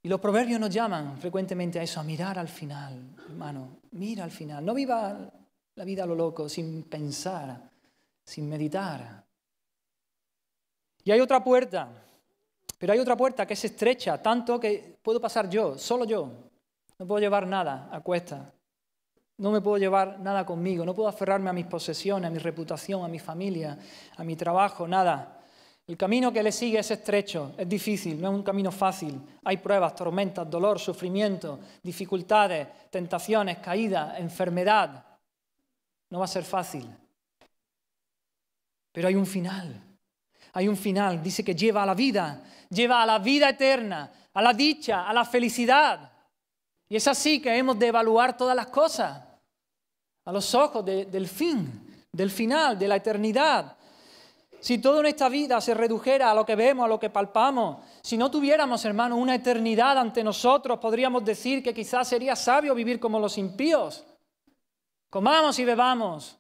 Y los proverbios nos llaman frecuentemente a eso, a mirar al final, hermano, mira al final. No viva la vida a lo loco, sin pensar, sin meditar. Y hay otra puerta, pero hay otra puerta que es estrecha, tanto que puedo pasar yo, solo yo. No puedo llevar nada a cuestas. No me puedo llevar nada conmigo, no puedo aferrarme a mis posesiones, a mi reputación, a mi familia, a mi trabajo, nada. El camino que le sigue es estrecho, es difícil, no es un camino fácil. Hay pruebas, tormentas, dolor, sufrimiento, dificultades, tentaciones, caídas, enfermedad. No va a ser fácil. Pero hay un final. Hay un final. Dice que lleva a la vida, lleva a la vida eterna, a la dicha, a la felicidad. Y es así que hemos de evaluar todas las cosas a los ojos del fin, del final, de la eternidad. Si toda nuestra vida se redujera a lo que vemos, a lo que palpamos, si no tuviéramos, hermanos, una eternidad ante nosotros, podríamos decir que quizás sería sabio vivir como los impíos. Comamos y bebamos,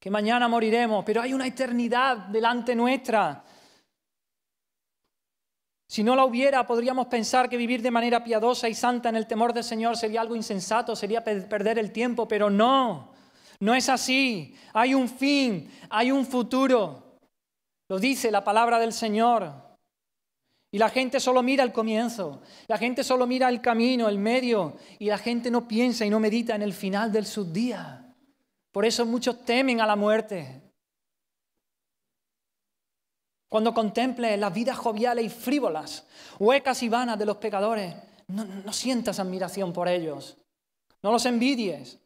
que mañana moriremos, pero hay una eternidad delante nuestra si no la hubiera, podríamos pensar que vivir de manera piadosa y santa en el temor del Señor sería algo insensato, sería perder el tiempo, pero no, no es así. Hay un fin, hay un futuro. Lo dice la palabra del Señor. Y la gente solo mira el comienzo, la gente solo mira el camino, el medio, y la gente no piensa y no medita en el final del sus días. Por eso muchos temen a la muerte, cuando contemples las vidas joviales y frívolas, huecas y vanas de los pecadores, no, sientas admiración por ellos. No los envidies.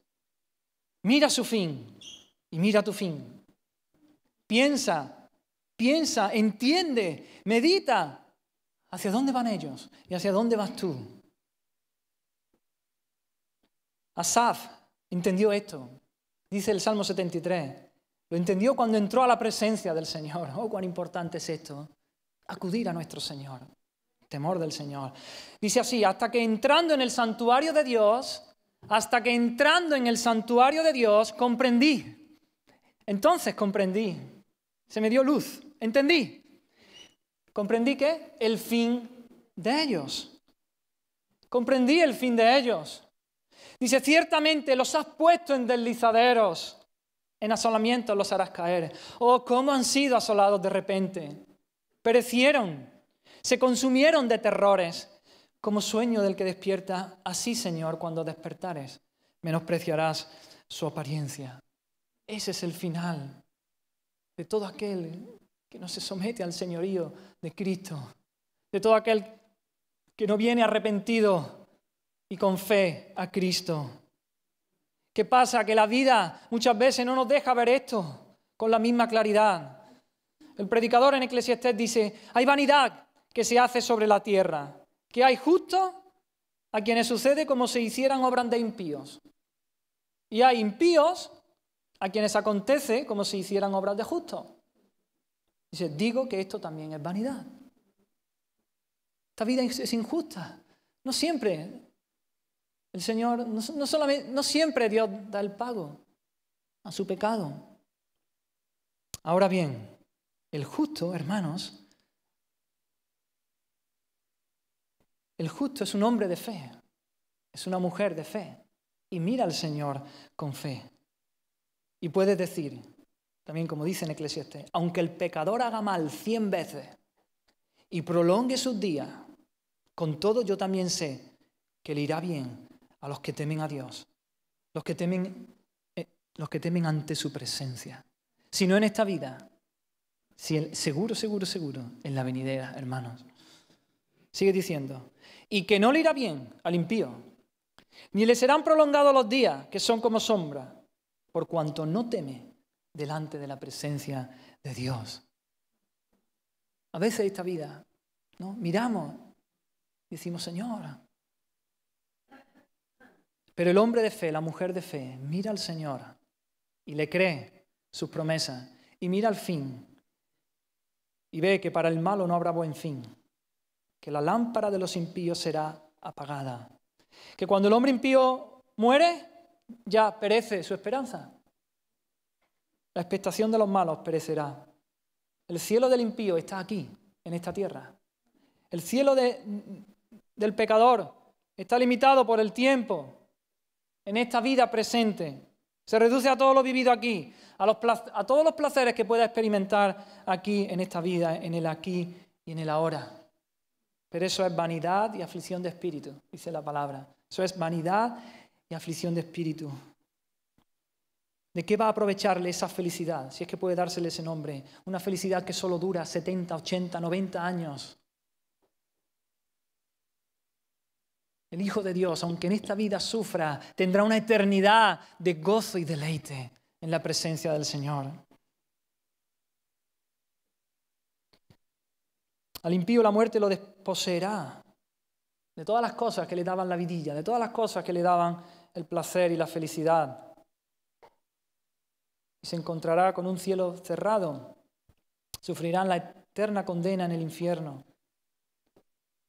Mira su fin y mira tu fin. Piensa, piensa, entiende, medita. ¿Hacia dónde van ellos y hacia dónde vas tú? Asaf entendió esto. Dice el Salmo 73. Lo entendió cuando entró a la presencia del Señor. Oh, cuán importante es esto. Acudir a nuestro Señor. Temor del Señor. Dice así, hasta que entrando en el santuario de Dios, hasta que entrando en el santuario de Dios, comprendí. Entonces comprendí. Se me dio luz. Entendí. Comprendí que el fin de ellos. Comprendí el fin de ellos. Dice, ciertamente los has puesto en deslizaderos en asolamiento los harás caer. Oh, cómo han sido asolados de repente. Perecieron, se consumieron de terrores. Como sueño del que despierta, así, Señor, cuando despertares, menospreciarás su apariencia. Ese es el final de todo aquel que no se somete al señorío de Cristo, de todo aquel que no viene arrepentido y con fe a Cristo. ¿Qué pasa? Que la vida muchas veces no nos deja ver esto con la misma claridad. El predicador en Eclesiastés dice, hay vanidad que se hace sobre la tierra, que hay justos a quienes sucede como si hicieran obras de impíos. Y hay impíos a quienes acontece como si hicieran obras de justos. Dice, digo que esto también es vanidad. Esta vida es injusta. No siempre el Señor no, solamente, no siempre Dios da el pago a su pecado. Ahora bien, el justo, hermanos, el justo es un hombre de fe, es una mujer de fe y mira al Señor con fe. Y puede decir, también como dice en Eclesiastes, aunque el pecador haga mal cien veces y prolongue sus días, con todo yo también sé que le irá bien a los que temen a Dios, los que temen, eh, los que temen ante su presencia. Si no en esta vida, si seguro, seguro, seguro, en la venidera, hermanos. Sigue diciendo, y que no le irá bien al impío, ni le serán prolongados los días, que son como sombra, por cuanto no teme delante de la presencia de Dios. A veces esta vida, ¿no? Miramos, decimos, Señor, pero el hombre de fe, la mujer de fe, mira al Señor y le cree sus promesas y mira al fin y ve que para el malo no habrá buen fin, que la lámpara de los impíos será apagada, que cuando el hombre impío muere, ya perece su esperanza. La expectación de los malos perecerá. El cielo del impío está aquí, en esta tierra. El cielo del pecador está limitado por el tiempo, en esta vida presente. Se reduce a todo lo vivido aquí, a, todos los placeres que pueda experimentar aquí en esta vida, en el aquí y en el ahora. Pero eso es vanidad y aflicción de espíritu, dice la palabra. Eso es vanidad y aflicción de espíritu. ¿De qué va a aprovecharle esa felicidad, si es que puede dársele ese nombre? Una felicidad que solo dura 70, 80, 90 años. El Hijo de Dios, aunque en esta vida sufra, tendrá una eternidad de gozo y deleite en la presencia del Señor. Al impío la muerte lo desposeerá de todas las cosas que le daban la vidilla, de todas las cosas que le daban el placer y la felicidad. Y se encontrará con un cielo cerrado. Sufrirán la eterna condena en el infierno.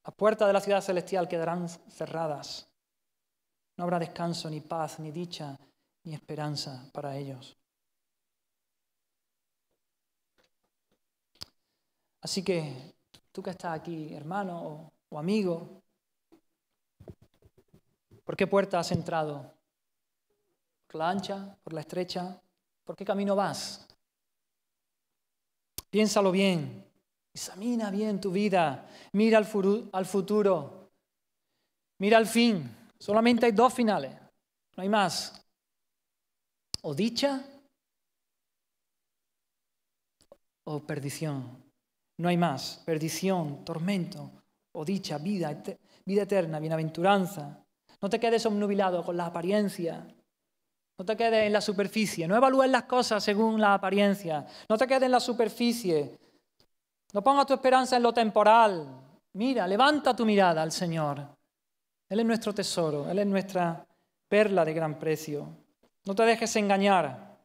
Las puertas de la ciudad celestial quedarán cerradas. No habrá descanso, ni paz, ni dicha, ni esperanza para ellos. Así que tú que estás aquí, hermano o, amigo, ¿por qué puerta has entrado? ¿Por la ancha? ¿Por la estrecha? ¿Por qué camino vas? Piénsalo bien. Examina bien tu vida, mira al, futuro, mira al fin. Solamente hay dos finales, no hay más. O dicha o perdición. No hay más. Perdición, tormento o dicha, vida, vida eterna, bienaventuranza. No te quedes obnubilado con la apariencia. No te quedes en la superficie. No evalúes las cosas según la apariencia. No te quedes en la superficie. No pongas tu esperanza en lo temporal. Mira, levanta tu mirada al Señor. Él es nuestro tesoro, Él es nuestra perla de gran precio. No te dejes engañar.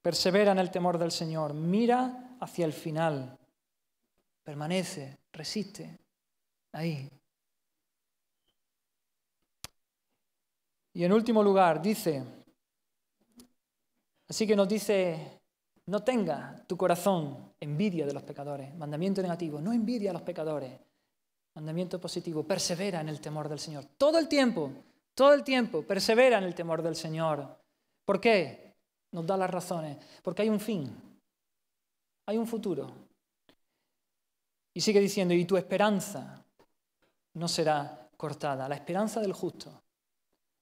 Persevera en el temor del Señor. Mira hacia el final. Permanece, resiste. Ahí. Y en último lugar, dice, así que nos dice, no tenga tu corazón envidia de los pecadores, mandamiento negativo, no envidia a los pecadores, mandamiento positivo, persevera en el temor del Señor. Todo el tiempo, todo el tiempo, persevera en el temor del Señor. ¿Por qué? Nos da las razones. Porque hay un fin, hay un futuro. Y sigue diciendo, y tu esperanza no será cortada, la esperanza del justo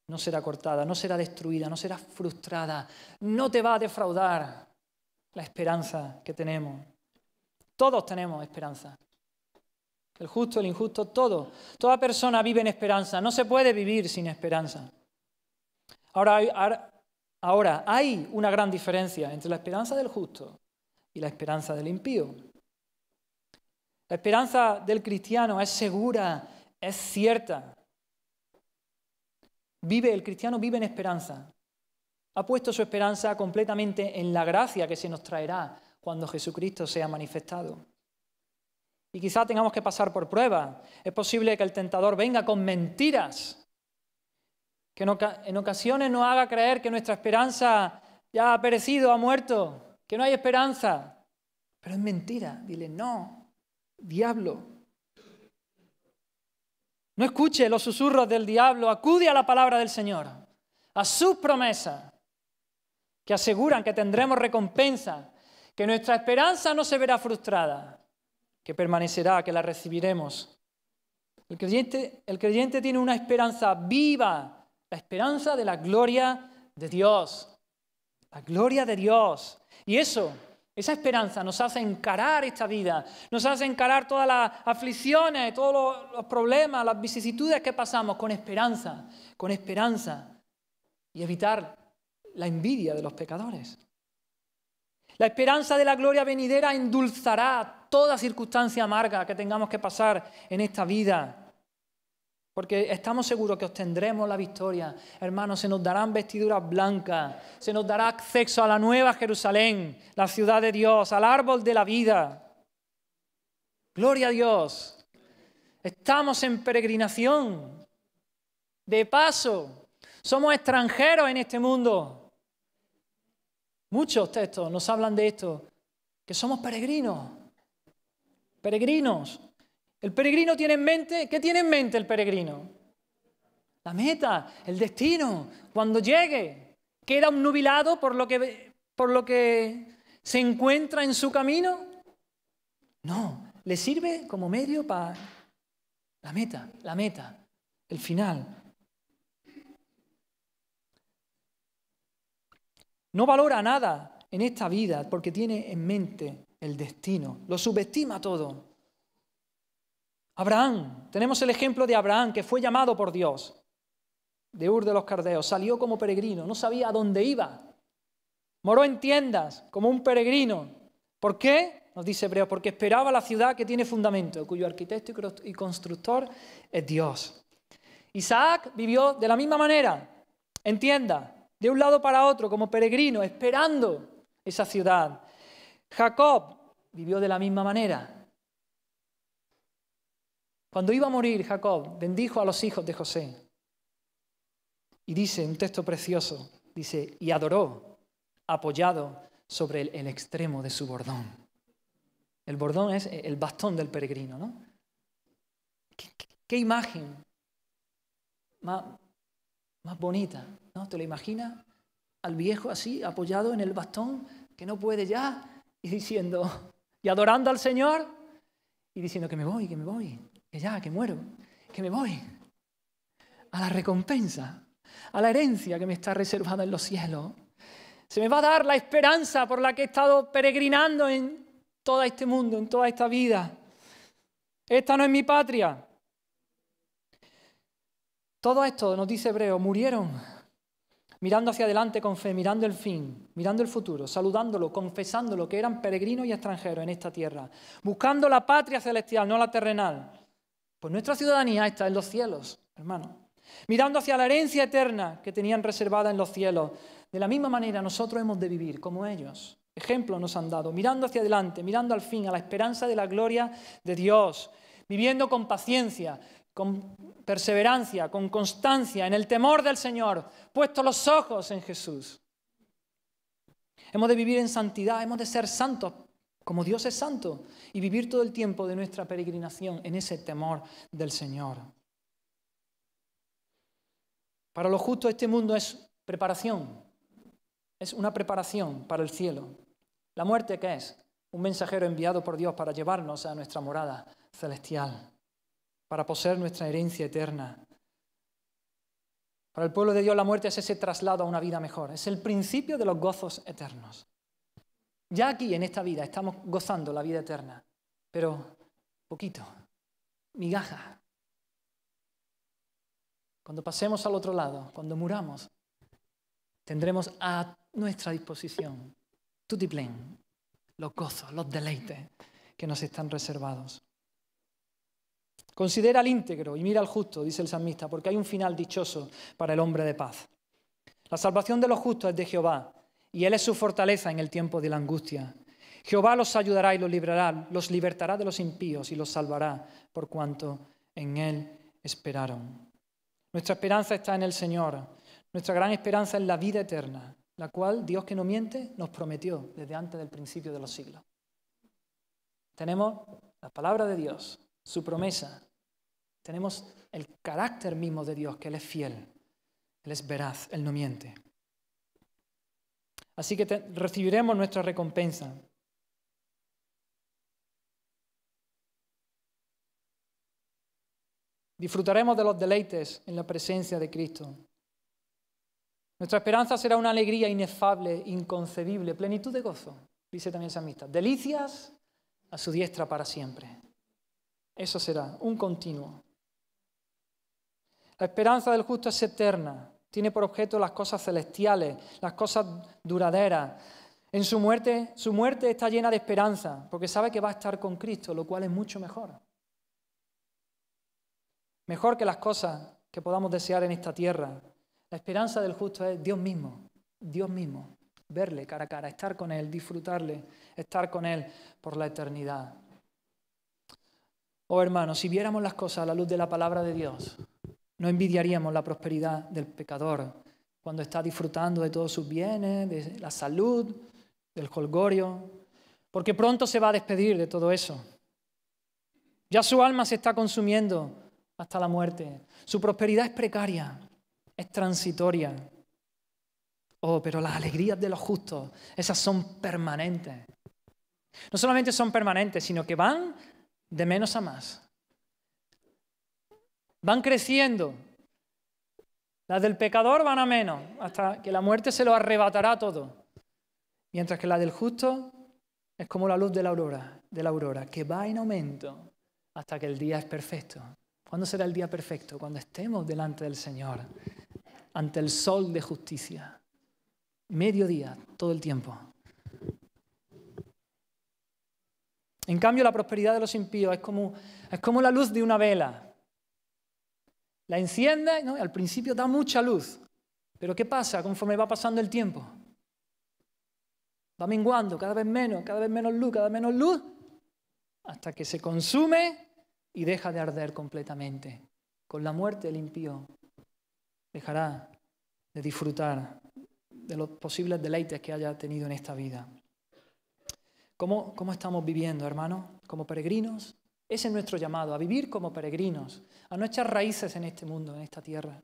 no será cortada, no será destruida, no será frustrada, no te va a defraudar la esperanza que tenemos. Todos tenemos esperanza. El justo, el injusto, todo. Toda persona vive en esperanza. No se puede vivir sin esperanza. Ahora, ahora, hay una gran diferencia entre la esperanza del justo y la esperanza del impío. La esperanza del cristiano es segura, es cierta. Vive, el cristiano vive en esperanza. Ha puesto su esperanza completamente en la gracia que se nos traerá cuando Jesucristo sea manifestado. Y quizá tengamos que pasar por prueba. Es posible que el tentador venga con mentiras, que en ocasiones nos haga creer que nuestra esperanza ya ha perecido, ha muerto, que no hay esperanza. Pero es mentira. Dile, no, diablo, no escuche los susurros del diablo, acude a la palabra del Señor, a sus promesas que aseguran que tendremos recompensa, que nuestra esperanza no se verá frustrada, que permanecerá, que la recibiremos. El creyente, tiene una esperanza viva, la esperanza de la gloria de Dios, la gloria de Dios. Y eso, esa esperanza nos hace encarar esta vida, nos hace encarar todas las aflicciones, todos los, los problemas, las vicisitudes que pasamos con esperanza, con esperanza, y evitar la envidia de los pecadores. La esperanza de la gloria venidera endulzará toda circunstancia amarga que tengamos que pasar en esta vida. Porque estamos seguros que obtendremos la victoria. Hermanos, se nos darán vestiduras blancas, se nos dará acceso a la nueva Jerusalén, la ciudad de Dios, al árbol de la vida. Gloria a Dios. Estamos en peregrinación, de paso. Somos extranjeros en este mundo. Muchos textos nos hablan de esto, que somos peregrinos, peregrinos. El peregrino tiene en mente, ¿qué tiene en mente el peregrino? La meta, el destino, cuando llegue. ¿Queda un nubilado por lo que, por lo que se encuentra en su camino? No, le sirve como medio para la meta, la meta, el final. No valora nada en esta vida porque tiene en mente el destino, lo subestima todo. Abraham, tenemos el ejemplo de Abraham que fue llamado por Dios de Ur de los Cardeos, salió como peregrino, no sabía a dónde iba. Moró en tiendas como un peregrino. ¿Por qué? Nos dice Hebreo, porque esperaba la ciudad que tiene fundamento, cuyo arquitecto y constructor es Dios. Isaac vivió de la misma manera, en tiendas, de un lado para otro como peregrino, esperando esa ciudad. Jacob vivió de la misma manera. Cuando iba a morir, Jacob bendijo a los hijos de José. Y dice, un texto precioso, dice, y adoró apoyado sobre el, extremo de su bordón. El bordón es el bastón del peregrino, ¿no? ¿Qué, imagen más bonita, ¿No? ¿Te lo imaginas? Al viejo así, apoyado en el bastón, que no puede ya, y diciendo, y adorando al Señor, y diciendo que me voy, que me voy, que ya, que muero, que me voy. A la recompensa, a la herencia que me está reservada en los cielos. Se me va a dar la esperanza por la que he estado peregrinando en todo este mundo, en toda esta vida. Esta no es mi patria. Todo esto, nos dice Hebreo, murieron mirando hacia adelante con fe, mirando el fin, mirando el futuro, saludándolo, confesándolo que eran peregrinos y extranjeros en esta tierra, buscando la patria celestial, no la terrenal. Pues nuestra ciudadanía está en los cielos, hermano. Mirando hacia la herencia eterna que tenían reservada en los cielos. De la misma manera nosotros hemos de vivir como ellos. Ejemplo nos han dado, mirando hacia adelante, mirando al fin, a la esperanza de la gloria de Dios, viviendo con paciencia, con perseverancia, con constancia, en el temor del Señor, puesto los ojos en Jesús. Hemos de vivir en santidad, hemos de ser santos, como Dios es santo, y vivir todo el tiempo de nuestra peregrinación en ese temor del Señor. Para los justos este mundo es preparación, es una preparación para el cielo. ¿La muerte que es? Un mensajero enviado por Dios para llevarnos a nuestra morada celestial para poseer nuestra herencia eterna. Para el pueblo de Dios la muerte es ese traslado a una vida mejor, es el principio de los gozos eternos. Ya aquí, en esta vida, estamos gozando la vida eterna, pero poquito, migaja. Cuando pasemos al otro lado, cuando muramos, tendremos a nuestra disposición, tutiplén, los gozos, los deleites que nos están reservados. Considera al íntegro y mira al justo, dice el salmista, porque hay un final dichoso para el hombre de paz. La salvación de los justos es de Jehová, y Él es su fortaleza en el tiempo de la angustia. Jehová los ayudará y los librará, los libertará de los impíos y los salvará, por cuanto en Él esperaron. Nuestra esperanza está en el Señor, nuestra gran esperanza es la vida eterna, la cual Dios que no miente nos prometió desde antes del principio de los siglos. Tenemos la palabra de Dios, su promesa. Tenemos el carácter mismo de Dios, que Él es fiel, Él es veraz, Él no miente. Así que recibiremos nuestra recompensa. Disfrutaremos de los deleites en la presencia de Cristo. Nuestra esperanza será una alegría inefable, inconcebible, plenitud de gozo, dice también San Mista. Delicias a su diestra para siempre. Eso será, un continuo. La esperanza del justo es eterna, tiene por objeto las cosas celestiales, las cosas duraderas. En su muerte, su muerte está llena de esperanza, porque sabe que va a estar con Cristo, lo cual es mucho mejor. Mejor que las cosas que podamos desear en esta tierra. La esperanza del justo es Dios mismo, Dios mismo, verle cara a cara, estar con Él, disfrutarle, estar con Él por la eternidad. Oh hermanos, si viéramos las cosas a la luz de la palabra de Dios, no envidiaríamos la prosperidad del pecador cuando está disfrutando de todos sus bienes, de la salud, del colgorio, porque pronto se va a despedir de todo eso. Ya su alma se está consumiendo hasta la muerte. Su prosperidad es precaria, es transitoria. Oh, pero las alegrías de los justos, esas son permanentes. No solamente son permanentes, sino que van de menos a más. Van creciendo. Las del pecador van a menos, hasta que la muerte se lo arrebatará todo. Mientras que la del justo es como la luz de la aurora, de la aurora, que va en aumento hasta que el día es perfecto. ¿Cuándo será el día perfecto? Cuando estemos delante del Señor, ante el sol de justicia. Mediodía, todo el tiempo. En cambio, la prosperidad de los impíos es como, la luz de una vela. La enciende, al principio da mucha luz, pero ¿qué pasa conforme va pasando el tiempo? Va menguando, cada vez menos, cada vez menos luz, cada vez menos luz, hasta que se consume y deja de arder completamente. Con la muerte el impío dejará de disfrutar de los posibles deleites que haya tenido en esta vida. ¿Cómo, estamos viviendo, hermano? ¿Como peregrinos? Ese es nuestro llamado, a vivir como peregrinos, a no echar raíces en este mundo, en esta tierra,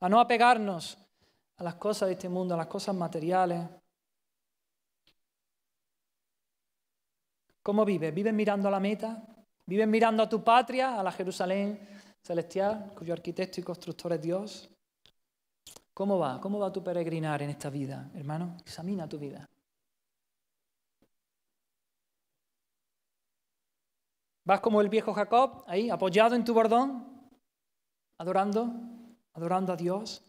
a no apegarnos a las cosas de este mundo, a las cosas materiales. ¿Cómo vives? ¿Vives mirando a la meta? ¿Vives mirando a tu patria, a la Jerusalén celestial, cuyo arquitecto y constructor es Dios? ¿Cómo va? ¿Cómo va tu peregrinar en esta vida, hermano? Examina tu vida. Vas como el viejo Jacob, ahí, apoyado en tu bordón, adorando, adorando a Dios.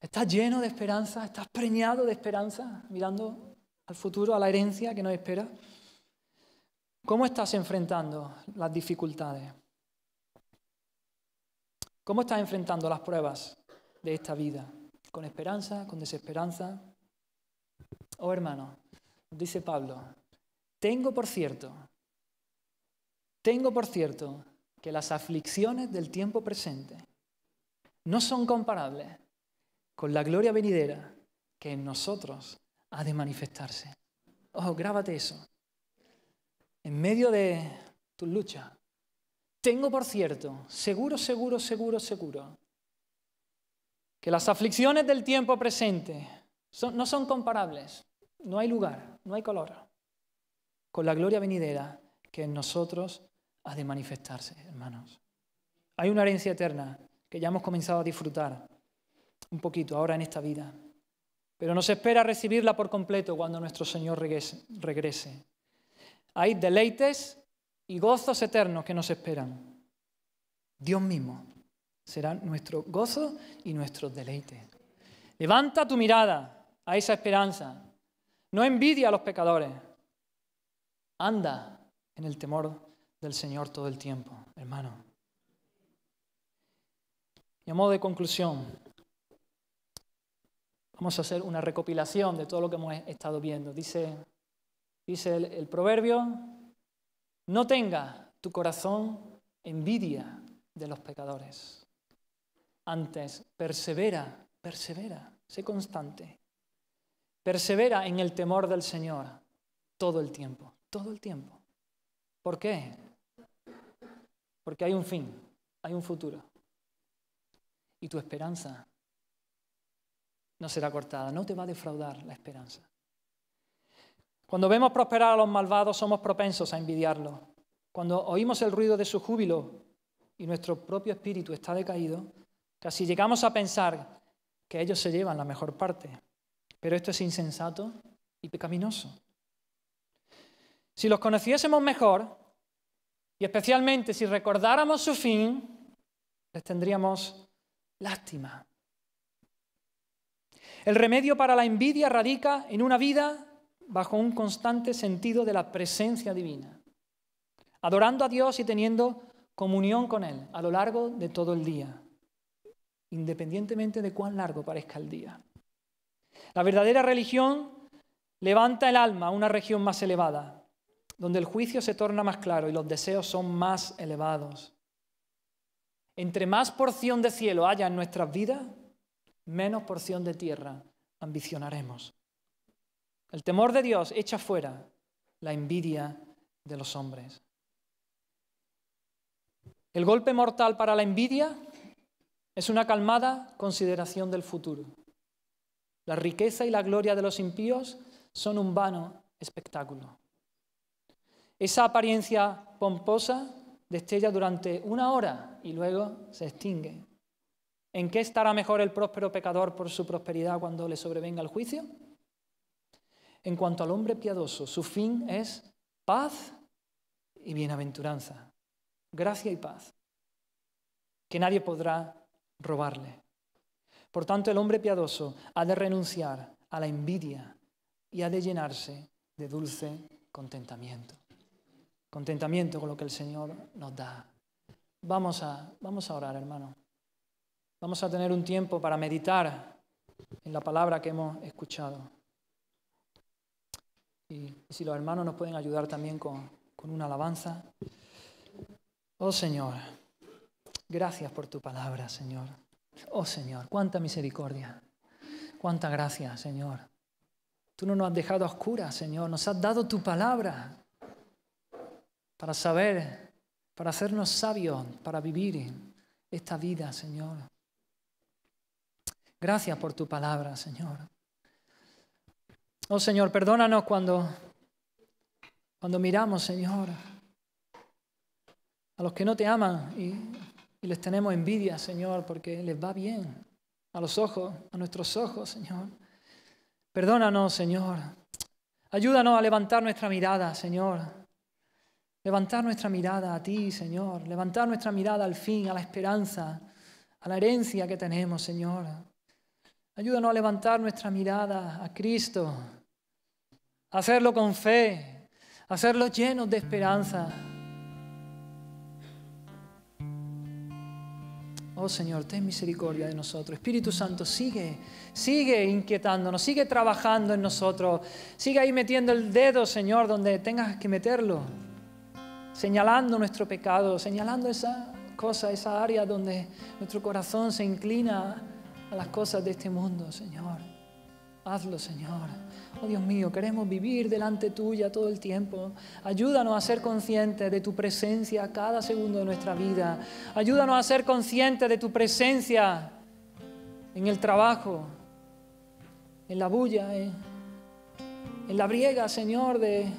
Estás lleno de esperanza, estás preñado de esperanza, mirando al futuro, a la herencia que nos espera. ¿Cómo estás enfrentando las dificultades? ¿Cómo estás enfrentando las pruebas de esta vida? ¿Con esperanza? ¿Con desesperanza? Oh hermano, dice Pablo, tengo por cierto tengo, por cierto, que las aflicciones del tiempo presente no son comparables con la gloria venidera que en nosotros ha de manifestarse. Oh, grábate eso. En medio de tu lucha. tengo, por cierto, seguro, seguro, seguro, seguro, que las aflicciones del tiempo presente no son comparables, no hay lugar, no hay color, con la gloria venidera que en nosotros ha de manifestarse, hermanos. Hay una herencia eterna que ya hemos comenzado a disfrutar un poquito ahora en esta vida, pero nos espera recibirla por completo cuando nuestro Señor regrese. Hay deleites y gozos eternos que nos esperan. Dios mismo será nuestro gozo y nuestro deleite. Levanta tu mirada a esa esperanza. No envidia a los pecadores. Anda en el temor del Señor todo el tiempo, hermano. Y a modo de conclusión, vamos a hacer una recopilación de todo lo que hemos estado viendo. Dice, dice el, el proverbio, no tenga tu corazón envidia de los pecadores. Antes, persevera, persevera, sé constante. Persevera en el temor del Señor todo el tiempo, todo el tiempo. ¿Por qué? Porque hay un fin, hay un futuro. Y tu esperanza no será cortada, no te va a defraudar la esperanza. Cuando vemos prosperar a los malvados somos propensos a envidiarlos. Cuando oímos el ruido de su júbilo y nuestro propio espíritu está decaído, casi llegamos a pensar que ellos se llevan la mejor parte. Pero esto es insensato y pecaminoso. Si los conociésemos mejor, y especialmente si recordáramos su fin, les tendríamos lástima. El remedio para la envidia radica en una vida bajo un constante sentido de la presencia divina, adorando a Dios y teniendo comunión con Él a lo largo de todo el día, independientemente de cuán largo parezca el día. La verdadera religión levanta el alma a una región más elevada, donde el juicio se torna más claro y los deseos son más elevados. Entre más porción de cielo haya en nuestras vidas, menos porción de tierra ambicionaremos. El temor de Dios echa fuera la envidia de los hombres. El golpe mortal para la envidia es una calmada consideración del futuro. La riqueza y la gloria de los impíos son un vano espectáculo. Esa apariencia pomposa destella durante una hora y luego se extingue. ¿En qué estará mejor el próspero pecador por su prosperidad cuando le sobrevenga el juicio? En cuanto al hombre piadoso, su fin es paz y bienaventuranza, gracia y paz, que nadie podrá robarle. Por tanto, el hombre piadoso ha de renunciar a la envidia y ha de llenarse de dulce contentamiento contentamiento con lo que el Señor nos da. Vamos a, vamos a orar, hermano. Vamos a tener un tiempo para meditar en la palabra que hemos escuchado. Y, si los hermanos nos pueden ayudar también con, con una alabanza. Oh Señor, gracias por tu palabra, Señor. Oh Señor, cuánta misericordia, cuánta gracia, Señor. Tú no nos has dejado a oscuras, Señor, nos has dado tu palabra para saber, para hacernos sabios, para vivir esta vida, Señor. Gracias por tu palabra, Señor. Oh Señor, perdónanos cuando, cuando miramos, Señor, a los que no te aman y, y les tenemos envidia, Señor, porque les va bien a los ojos, a nuestros ojos, Señor. Perdónanos, Señor. Ayúdanos a levantar nuestra mirada, Señor, Levantar nuestra mirada a ti, Señor. Levantar nuestra mirada al fin, a la esperanza, a la herencia que tenemos, Señor. Ayúdanos a levantar nuestra mirada a Cristo. hacerlo con fe. hacerlo llenos de esperanza. Oh Señor, ten misericordia de nosotros. Espíritu Santo, sigue, sigue inquietándonos, sigue trabajando en nosotros. Sigue ahí metiendo el dedo, Señor, donde tengas que meterlo señalando nuestro pecado, señalando esa cosa, esa área donde nuestro corazón se inclina a las cosas de este mundo, Señor. Hazlo, Señor. Oh Dios mío, queremos vivir delante tuya todo el tiempo. Ayúdanos a ser conscientes de tu presencia cada segundo de nuestra vida. Ayúdanos a ser conscientes de tu presencia en el trabajo, en la bulla, eh, en la briega, Señor, de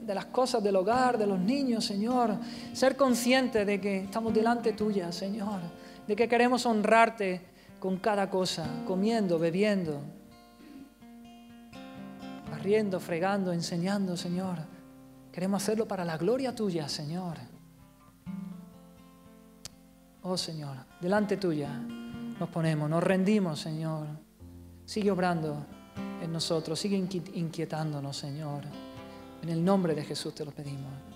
de las, cosas del hogar, de los niños, Señor. Ser consciente de que estamos delante tuya, Señor. De que queremos honrarte con cada cosa, comiendo, bebiendo, barriendo, fregando, enseñando, Señor. Queremos hacerlo para la gloria tuya, Señor. Oh Señor, delante tuya nos ponemos, nos rendimos, Señor. Sigue obrando en nosotros, sigue inquietándonos, Señor. En el nombre de Jesús te lo pedimos.